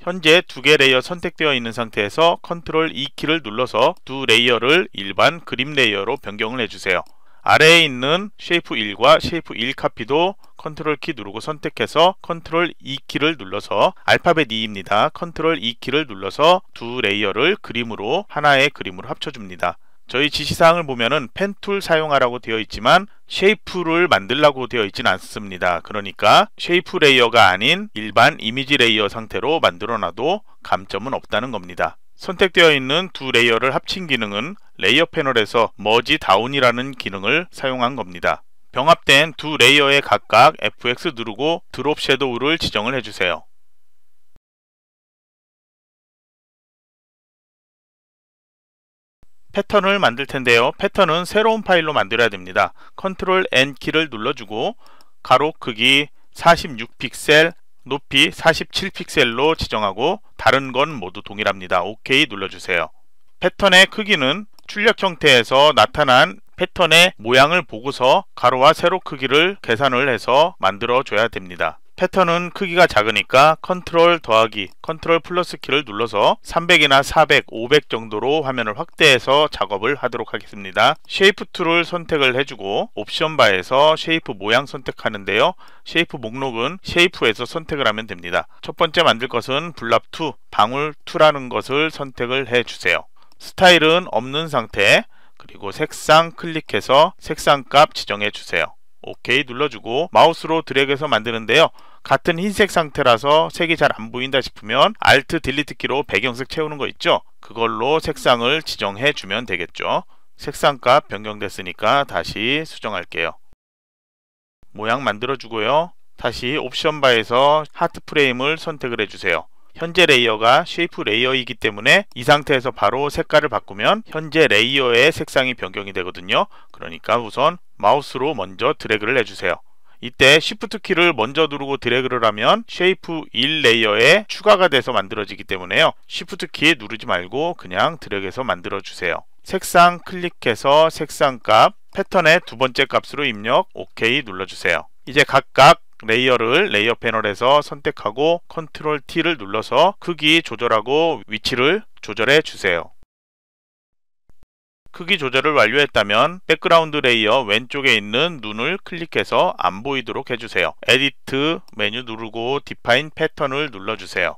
현재 두 개 레이어 선택되어 있는 상태에서 컨트롤 E 키를 눌러서 두 레이어를 일반 그림 레이어로 변경을 해주세요. 아래에 있는 쉐이프 1과 쉐이프 1 카피도 컨트롤 키 누르고 선택해서 컨트롤 E 키를 눌러서 알파벳 E입니다. 컨트롤 E 키를 눌러서 두 레이어를 그림으로 하나의 그림으로 합쳐줍니다. 저희 지시사항을 보면은 펜툴 사용하라고 되어 있지만 쉐이프를 만들라고 되어 있진 않습니다. 그러니까 쉐이프 레이어가 아닌 일반 이미지 레이어 상태로 만들어놔도 감점은 없다는 겁니다. 선택되어 있는 두 레이어를 합친 기능은 레이어 패널에서 머지 다운이라는 기능을 사용한 겁니다. 병합된 두 레이어에 각각 FX 누르고 드롭 섀도우를 지정을 해주세요. 패턴을 만들 텐데요. 패턴은 새로운 파일로 만들어야 됩니다. 컨트롤 N 키를 눌러주고 가로 크기 46픽셀 높이 47픽셀로 지정하고 다른 건 모두 동일합니다. OK 눌러주세요. 패턴의 크기는 출력 형태에서 나타난 패턴의 모양을 보고서 가로와 세로 크기를 계산을 해서 만들어 줘야 됩니다. 패턴은 크기가 작으니까 컨트롤 더하기 컨트롤 플러스 키를 눌러서 300이나 400, 500 정도로 화면을 확대해서 작업을 하도록 하겠습니다. 쉐이프 툴을 선택을 해주고 옵션 바에서 쉐이프 모양 선택하는데요. 쉐이프 목록은 쉐이프에서 선택을 하면 됩니다. 첫 번째 만들 것은 블랍2, 방울2라는 것을 선택을 해주세요. 스타일은 없는 상태, 그리고 색상 클릭해서 색상 값 지정해 주세요. 오케이 눌러주고 마우스로 드래그해서 만드는데요. 같은 흰색 상태라서 색이 잘 안 보인다 싶으면 Alt 딜리트 키로 배경색 채우는 거 있죠? 그걸로 색상을 지정해 주면 되겠죠. 색상값 변경됐으니까 다시 수정할게요. 모양 만들어주고요. 다시 옵션 바에서 하트 프레임을 선택을 해주세요. 현재 레이어가 쉐이프 레이어이기 때문에 이 상태에서 바로 색깔을 바꾸면 현재 레이어의 색상이 변경이 되거든요. 그러니까 우선 마우스로 먼저 드래그를 해주세요. 이때 Shift 키를 먼저 누르고 드래그를 하면 쉐이프 1 레이어에 추가가 돼서 만들어지기 때문에요. Shift 키 누르지 말고 그냥 드래그해서 만들어주세요. 색상 클릭해서 색상 값, 패턴의 두 번째 값으로 입력, OK 눌러주세요. 이제 각각 레이어를 레이어 패널에서 선택하고 c t r l T를 눌러서 크기 조절하고 위치를 조절해 주세요. 크기 조절을 완료했다면 백그라운드 레이어 왼쪽에 있는 눈을 클릭해서 안 보이도록 해주세요. 에디트 메뉴 누르고 디파인 패턴을 눌러주세요.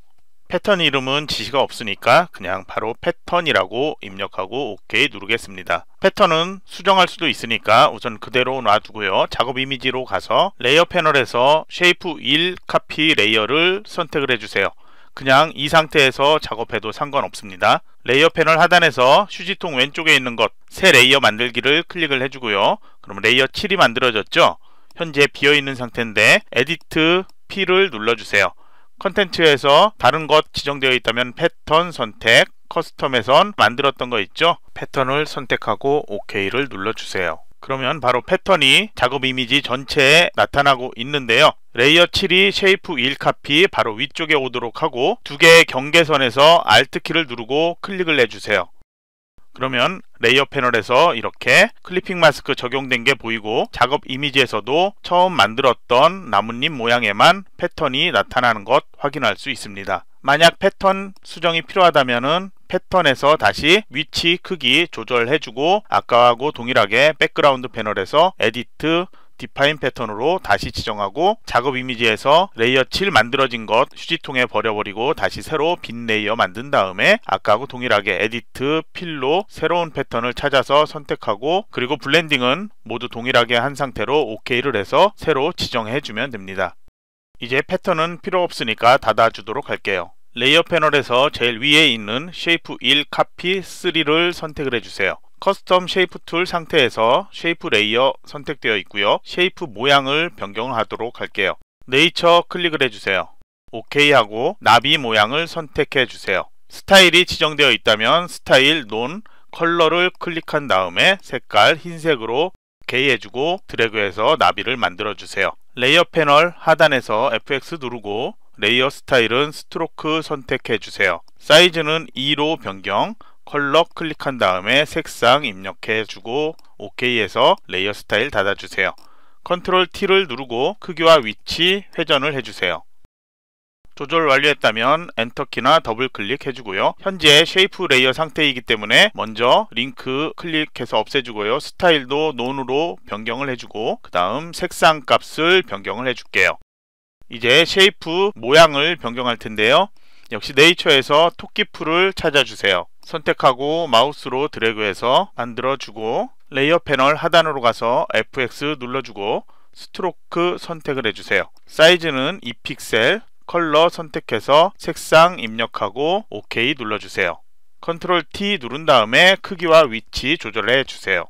패턴 이름은 지시가 없으니까 그냥 바로 패턴이라고 입력하고 OK 누르겠습니다. 패턴은 수정할 수도 있으니까 우선 그대로 놔두고요. 작업 이미지로 가서 레이어 패널에서 쉐이프 1 카피 레이어를 선택을 해주세요. 그냥 이 상태에서 작업해도 상관없습니다. 레이어 패널 하단에서 휴지통 왼쪽에 있는 것, 새 레이어 만들기를 클릭을 해주고요. 그럼 레이어 7이 만들어졌죠? 현재 비어있는 상태인데 에디트 P를 눌러주세요. 컨텐츠에서 다른 것 지정되어 있다면 패턴 선택, 커스텀에선 만들었던 거 있죠? 패턴을 선택하고 OK를 눌러주세요. 그러면 바로 패턴이 작업 이미지 전체에 나타나고 있는데요. 레이어 7이 쉐이프 1 카피 바로 위쪽에 오도록 하고 두 개의 경계선에서 Alt키를 누르고 클릭을 해주세요. 그러면 레이어 패널에서 이렇게 클리핑 마스크 적용된 게 보이고 작업 이미지에서도 처음 만들었던 나뭇잎 모양에만 패턴이 나타나는 것 확인할 수 있습니다. 만약 패턴 수정이 필요하다면 패턴에서 다시 위치 크기 조절해주고 아까하고 동일하게 백그라운드 패널에서 에디트 디파인 패턴으로 다시 지정하고 작업 이미지에서 레이어 7 만들어진 것 휴지통에 버려버리고 다시 새로 빈 레이어 만든 다음에 아까하고 동일하게 에디트 필로 새로운 패턴을 찾아서 선택하고 그리고 블렌딩은 모두 동일하게 한 상태로 OK를 해서 새로 지정해주면 됩니다. 이제 패턴은 필요 없으니까 닫아주도록 할게요. 레이어 패널에서 제일 위에 있는 쉐이프 1 카피 3를 선택을 해주세요. 커스텀 쉐이프 툴 상태에서 쉐이프 레이어 선택되어 있고요. 쉐이프 모양을 변경 하도록 할게요. 네이처 클릭을 해주세요. OK 하고 나비 모양을 선택해 주세요. 스타일이 지정되어 있다면 스타일, 논, 컬러를 클릭한 다음에 색깔 흰색으로 OK 해주고 드래그해서 나비를 만들어 주세요. 레이어 패널 하단에서 FX 누르고 레이어 스타일은 스트로크 선택해주세요. 사이즈는 2로 변경, 컬러 클릭한 다음에 색상 입력해주고 OK에서 레이어 스타일 닫아주세요. 컨트롤 T를 누르고 크기와 위치 회전을 해주세요. 조절 완료했다면 엔터키나 더블 클릭해주고요. 현재 쉐이프 레이어 상태이기 때문에 먼저 링크 클릭해서 없애주고요. 스타일도 논으로 변경을 해주고 그 다음 색상 값을 변경을 해줄게요. 이제 쉐이프 모양을 변경할 텐데요. 역시 네이처에서 토끼풀을 찾아주세요. 선택하고 마우스로 드래그해서 만들어주고 레이어 패널 하단으로 가서 FX 눌러주고 스트로크 선택을 해주세요. 사이즈는 2픽셀, 컬러 선택해서 색상 입력하고 OK 눌러주세요. 컨트롤 T 누른 다음에 크기와 위치 조절해 주세요.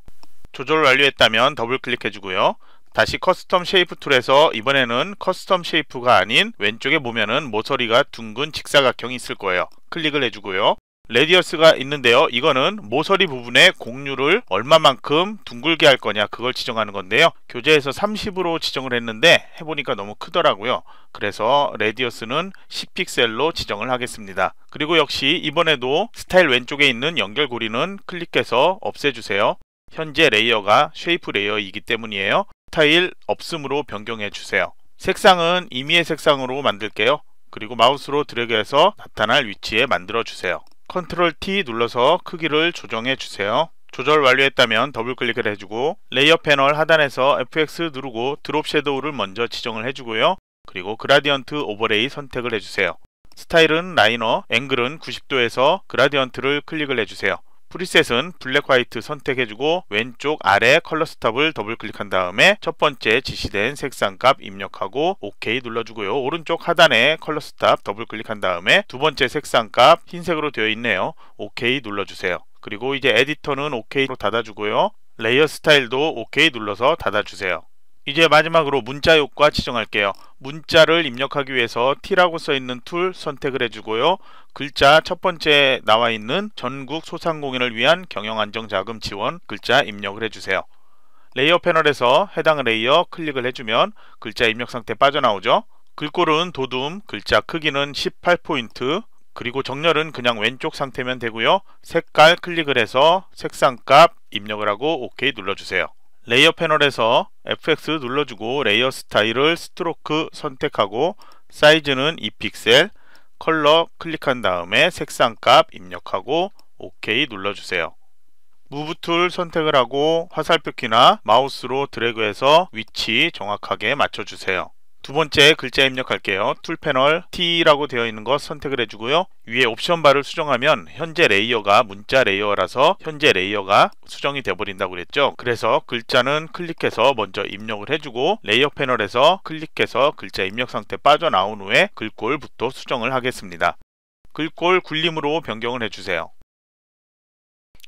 조절 완료했다면 더블 클릭해주고요. 다시 커스텀 쉐이프 툴에서 이번에는 커스텀 쉐이프가 아닌 왼쪽에 보면은 모서리가 둥근 직사각형이 있을 거예요. 클릭을 해주고요. 레디어스가 있는데요. 이거는 모서리 부분의 곡률을 얼마만큼 둥글게 할 거냐 그걸 지정하는 건데요. 교재에서 30으로 지정을 했는데 해보니까 너무 크더라고요. 그래서 레디어스는 10픽셀로 지정을 하겠습니다. 그리고 역시 이번에도 스타일 왼쪽에 있는 연결고리는 클릭해서 없애주세요. 현재 레이어가 쉐이프 레이어이기 때문이에요. 타일 없음으로 변경해 주세요. 색상은 임의의 색상으로 만들게요. 그리고 마우스로 드래그해서 나타날 위치에 만들어 주세요. 컨트롤 T 눌러서 크기를 조정해 주세요. 조절 완료했다면 더블 클릭을 해주고 레이어 패널 하단에서 FX 누르고 드롭 섀도우를 먼저 지정을 해주고요. 그리고 그라디언트 오버레이 선택을 해주세요. 스타일은 라이너, 앵글은 90도에서 그라디언트를 클릭을 해주세요. 프리셋은 블랙 화이트 선택해주고 왼쪽 아래 컬러 스탑을 더블 클릭한 다음에 첫 번째 지시된 색상 값 입력하고 OK 눌러주고요. 오른쪽 하단에 컬러 스탑 더블 클릭한 다음에 두 번째 색상 값 흰색으로 되어 있네요. OK 눌러주세요. 그리고 이제 에디터는 OK로 닫아주고요. 레이어 스타일도 OK 눌러서 닫아주세요. 이제 마지막으로 문자 효과 지정할게요. 문자를 입력하기 위해서 T라고 써있는 툴 선택을 해주고요. 글자 첫 번째 나와 있는 전국 소상공인을 위한 경영안정자금 지원 글자 입력을 해주세요. 레이어 패널에서 해당 레이어 클릭을 해주면 글자 입력 상태 빠져나오죠. 글꼴은 도둠, 글자 크기는 18포인트, 그리고 정렬은 그냥 왼쪽 상태면 되고요. 색깔 클릭을 해서 색상값 입력을 하고 OK 눌러주세요. 레이어 패널에서 FX 눌러주고 레이어 스타일을 스트로크 선택하고 사이즈는 2픽셀, 컬러 클릭한 다음에 색상값 입력하고 OK 눌러주세요. 무브 툴 선택을 하고 화살표 키나 마우스로 드래그해서 위치 정확하게 맞춰주세요. 두 번째 글자 입력할게요. 툴 패널 T라고 되어 있는 것 선택을 해주고요. 위에 옵션 바를 수정하면 현재 레이어가 문자 레이어라서 현재 레이어가 수정이 되어버린다고 그랬죠. 그래서 글자는 클릭해서 먼저 입력을 해주고 레이어 패널에서 클릭해서 글자 입력 상태 빠져나온 후에 글꼴부터 수정을 하겠습니다. 글꼴 굴림으로 변경을 해주세요.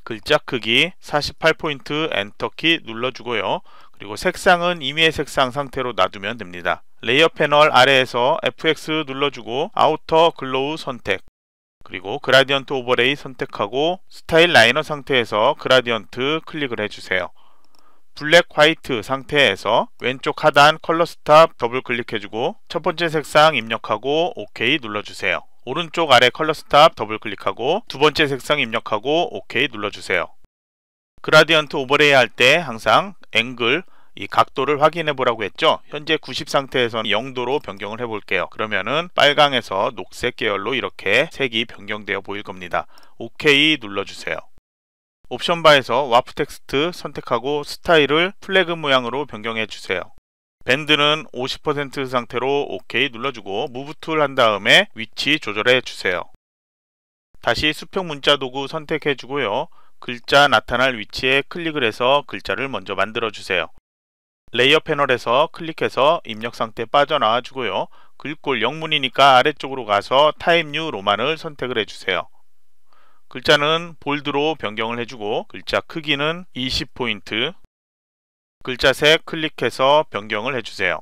글자 크기 48포인트 엔터키 눌러주고요. 그리고 색상은 임의의 색상 상태로 놔두면 됩니다. 레이어 패널 아래에서 FX 눌러주고 아우터 글로우 선택 그리고 그라디언트 오버레이 선택하고 스타일 라이너 상태에서 그라디언트 클릭을 해주세요. 블랙 화이트 상태에서 왼쪽 하단 컬러 스탑 더블 클릭해주고 첫 번째 색상 입력하고 OK 눌러주세요. 오른쪽 아래 컬러 스탑 더블 클릭하고 두 번째 색상 입력하고 OK 눌러주세요. 그라디언트 오버레이 할 때 항상 앵글 이 각도를 확인해 보라고 했죠 현재 90 상태에서는 0도로 변경을 해 볼게요 그러면은 빨강에서 녹색 계열로 이렇게 색이 변경되어 보일 겁니다 OK 눌러주세요 옵션 바에서 와프 텍스트 선택하고 스타일을 플래그 모양으로 변경해 주세요 밴드는 50% 상태로 OK 눌러주고 무브 툴한 다음에 위치 조절해 주세요 다시 수평 문자 도구 선택해 주고요 글자 나타날 위치에 클릭을 해서 글자를 먼저 만들어 주세요 레이어 패널에서 클릭해서 입력 상태 빠져나와 주고요. 글꼴 영문이니까 아래쪽으로 가서 타입 뉴 로만을 선택을 해주세요. 글자는 볼드로 변경을 해주고 글자 크기는 20포인트 글자 색 클릭해서 변경을 해주세요.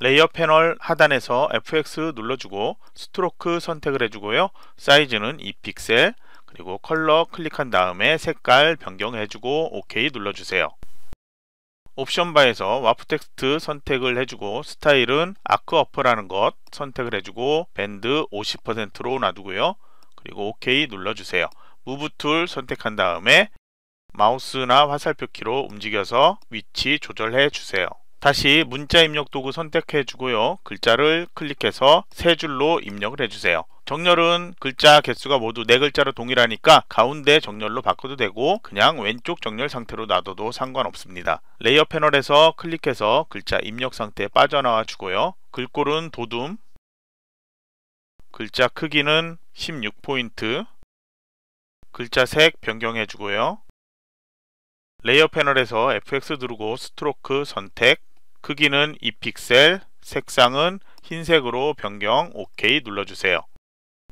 레이어 패널 하단에서 FX 눌러주고 스트로크 선택을 해주고요. 사이즈는 2픽셀 그리고 컬러 클릭한 다음에 색깔 변경해주고 OK 눌러주세요. 옵션 바에서 와프 텍스트 선택을 해주고 스타일은 아크 어퍼라는 것 선택을 해주고 밴드 50%로 놔두고요. 그리고 OK 눌러주세요. 무브 툴 선택한 다음에 마우스나 화살표 키로 움직여서 위치 조절해 주세요. 다시 문자 입력 도구 선택해 주고요. 글자를 클릭해서 세 줄로 입력을 해주세요. 정렬은 글자 개수가 모두 네 글자로 동일하니까 가운데 정렬로 바꿔도 되고 그냥 왼쪽 정렬 상태로 놔둬도 상관없습니다. 레이어 패널에서 클릭해서 글자 입력 상태에 빠져나와 주고요. 글꼴은 도둠, 글자 크기는 16포인트, 글자 색 변경해 주고요. 레이어 패널에서 FX 누르고 스트로크 선택, 크기는 2픽셀, 색상은 흰색으로 변경 OK 눌러주세요.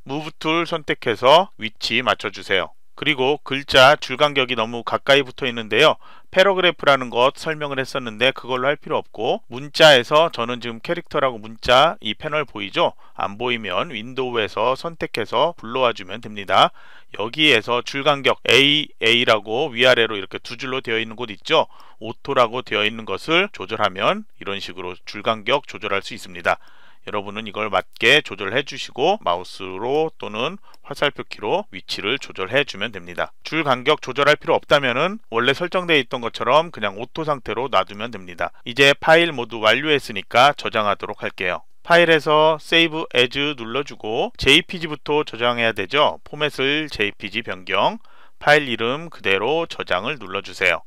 무브 툴 선택해서 위치 맞춰주세요. 그리고 글자 줄간격이 너무 가까이 붙어 있는데요. 패러그래프라는 것 설명을 했었는데 그걸로 할 필요 없고 문자에서 저는 지금 캐릭터라고 문자 이 패널 보이죠? 안 보이면 윈도우에서 선택해서 불러와 주면 됩니다. 여기에서 줄간격 AA라고 위아래로 이렇게 두 줄로 되어 있는 곳 있죠? 오토라고 되어 있는 것을 조절하면 이런 식으로 줄간격 조절할 수 있습니다. 여러분은 이걸 맞게 조절해 주시고 마우스로 또는 화살표키로 위치를 조절해 주면 됩니다. 줄 간격 조절할 필요 없다면 원래 설정되어 있던 것처럼 그냥 오토 상태로 놔두면 됩니다. 이제 파일 모두 완료했으니까 저장하도록 할게요. 파일에서 Save As 눌러주고 JPG부터 저장해야 되죠. 포맷을 JPG 변경, 파일 이름 그대로 저장을 눌러주세요.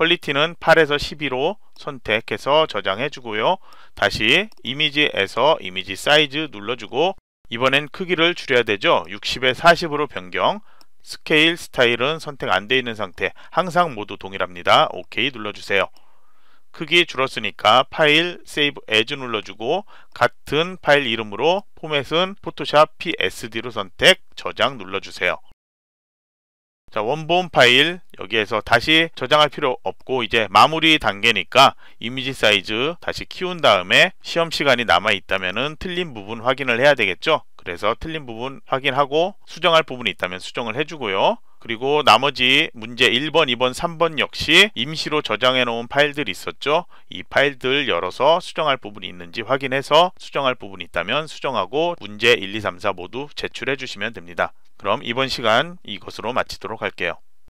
퀄리티는 8에서 12로 선택해서 저장해 주고요. 다시 이미지에서 이미지 사이즈 눌러주고 이번엔 크기를 줄여야 되죠. 60에 40으로 변경 스케일 스타일은 선택 안돼 있는 상태 항상 모두 동일합니다. OK 눌러주세요. 크기 줄었으니까 파일 세이브 에즈 눌러주고 같은 파일 이름으로 포맷은 포토샵 PSD로 선택 저장 눌러주세요. 자 원본 파일 여기에서 다시 저장할 필요 없고 이제 마무리 단계니까 이미지 사이즈 다시 키운 다음에 시험 시간이 남아 있다면 틀린 부분 확인을 해야 되겠죠 그래서 틀린 부분 확인하고 수정할 부분이 있다면 수정을 해주고요 그리고 나머지 문제 1번, 2번, 3번 역시 임시로 저장해 놓은 파일들이 있었죠. 이 파일들 열어서 수정할 부분이 있는지 확인해서 수정할 부분이 있다면 수정하고 문제 1, 2, 3, 4 모두 제출해 주시면 됩니다. 그럼 이번 시간 이것으로 마치도록 할게요.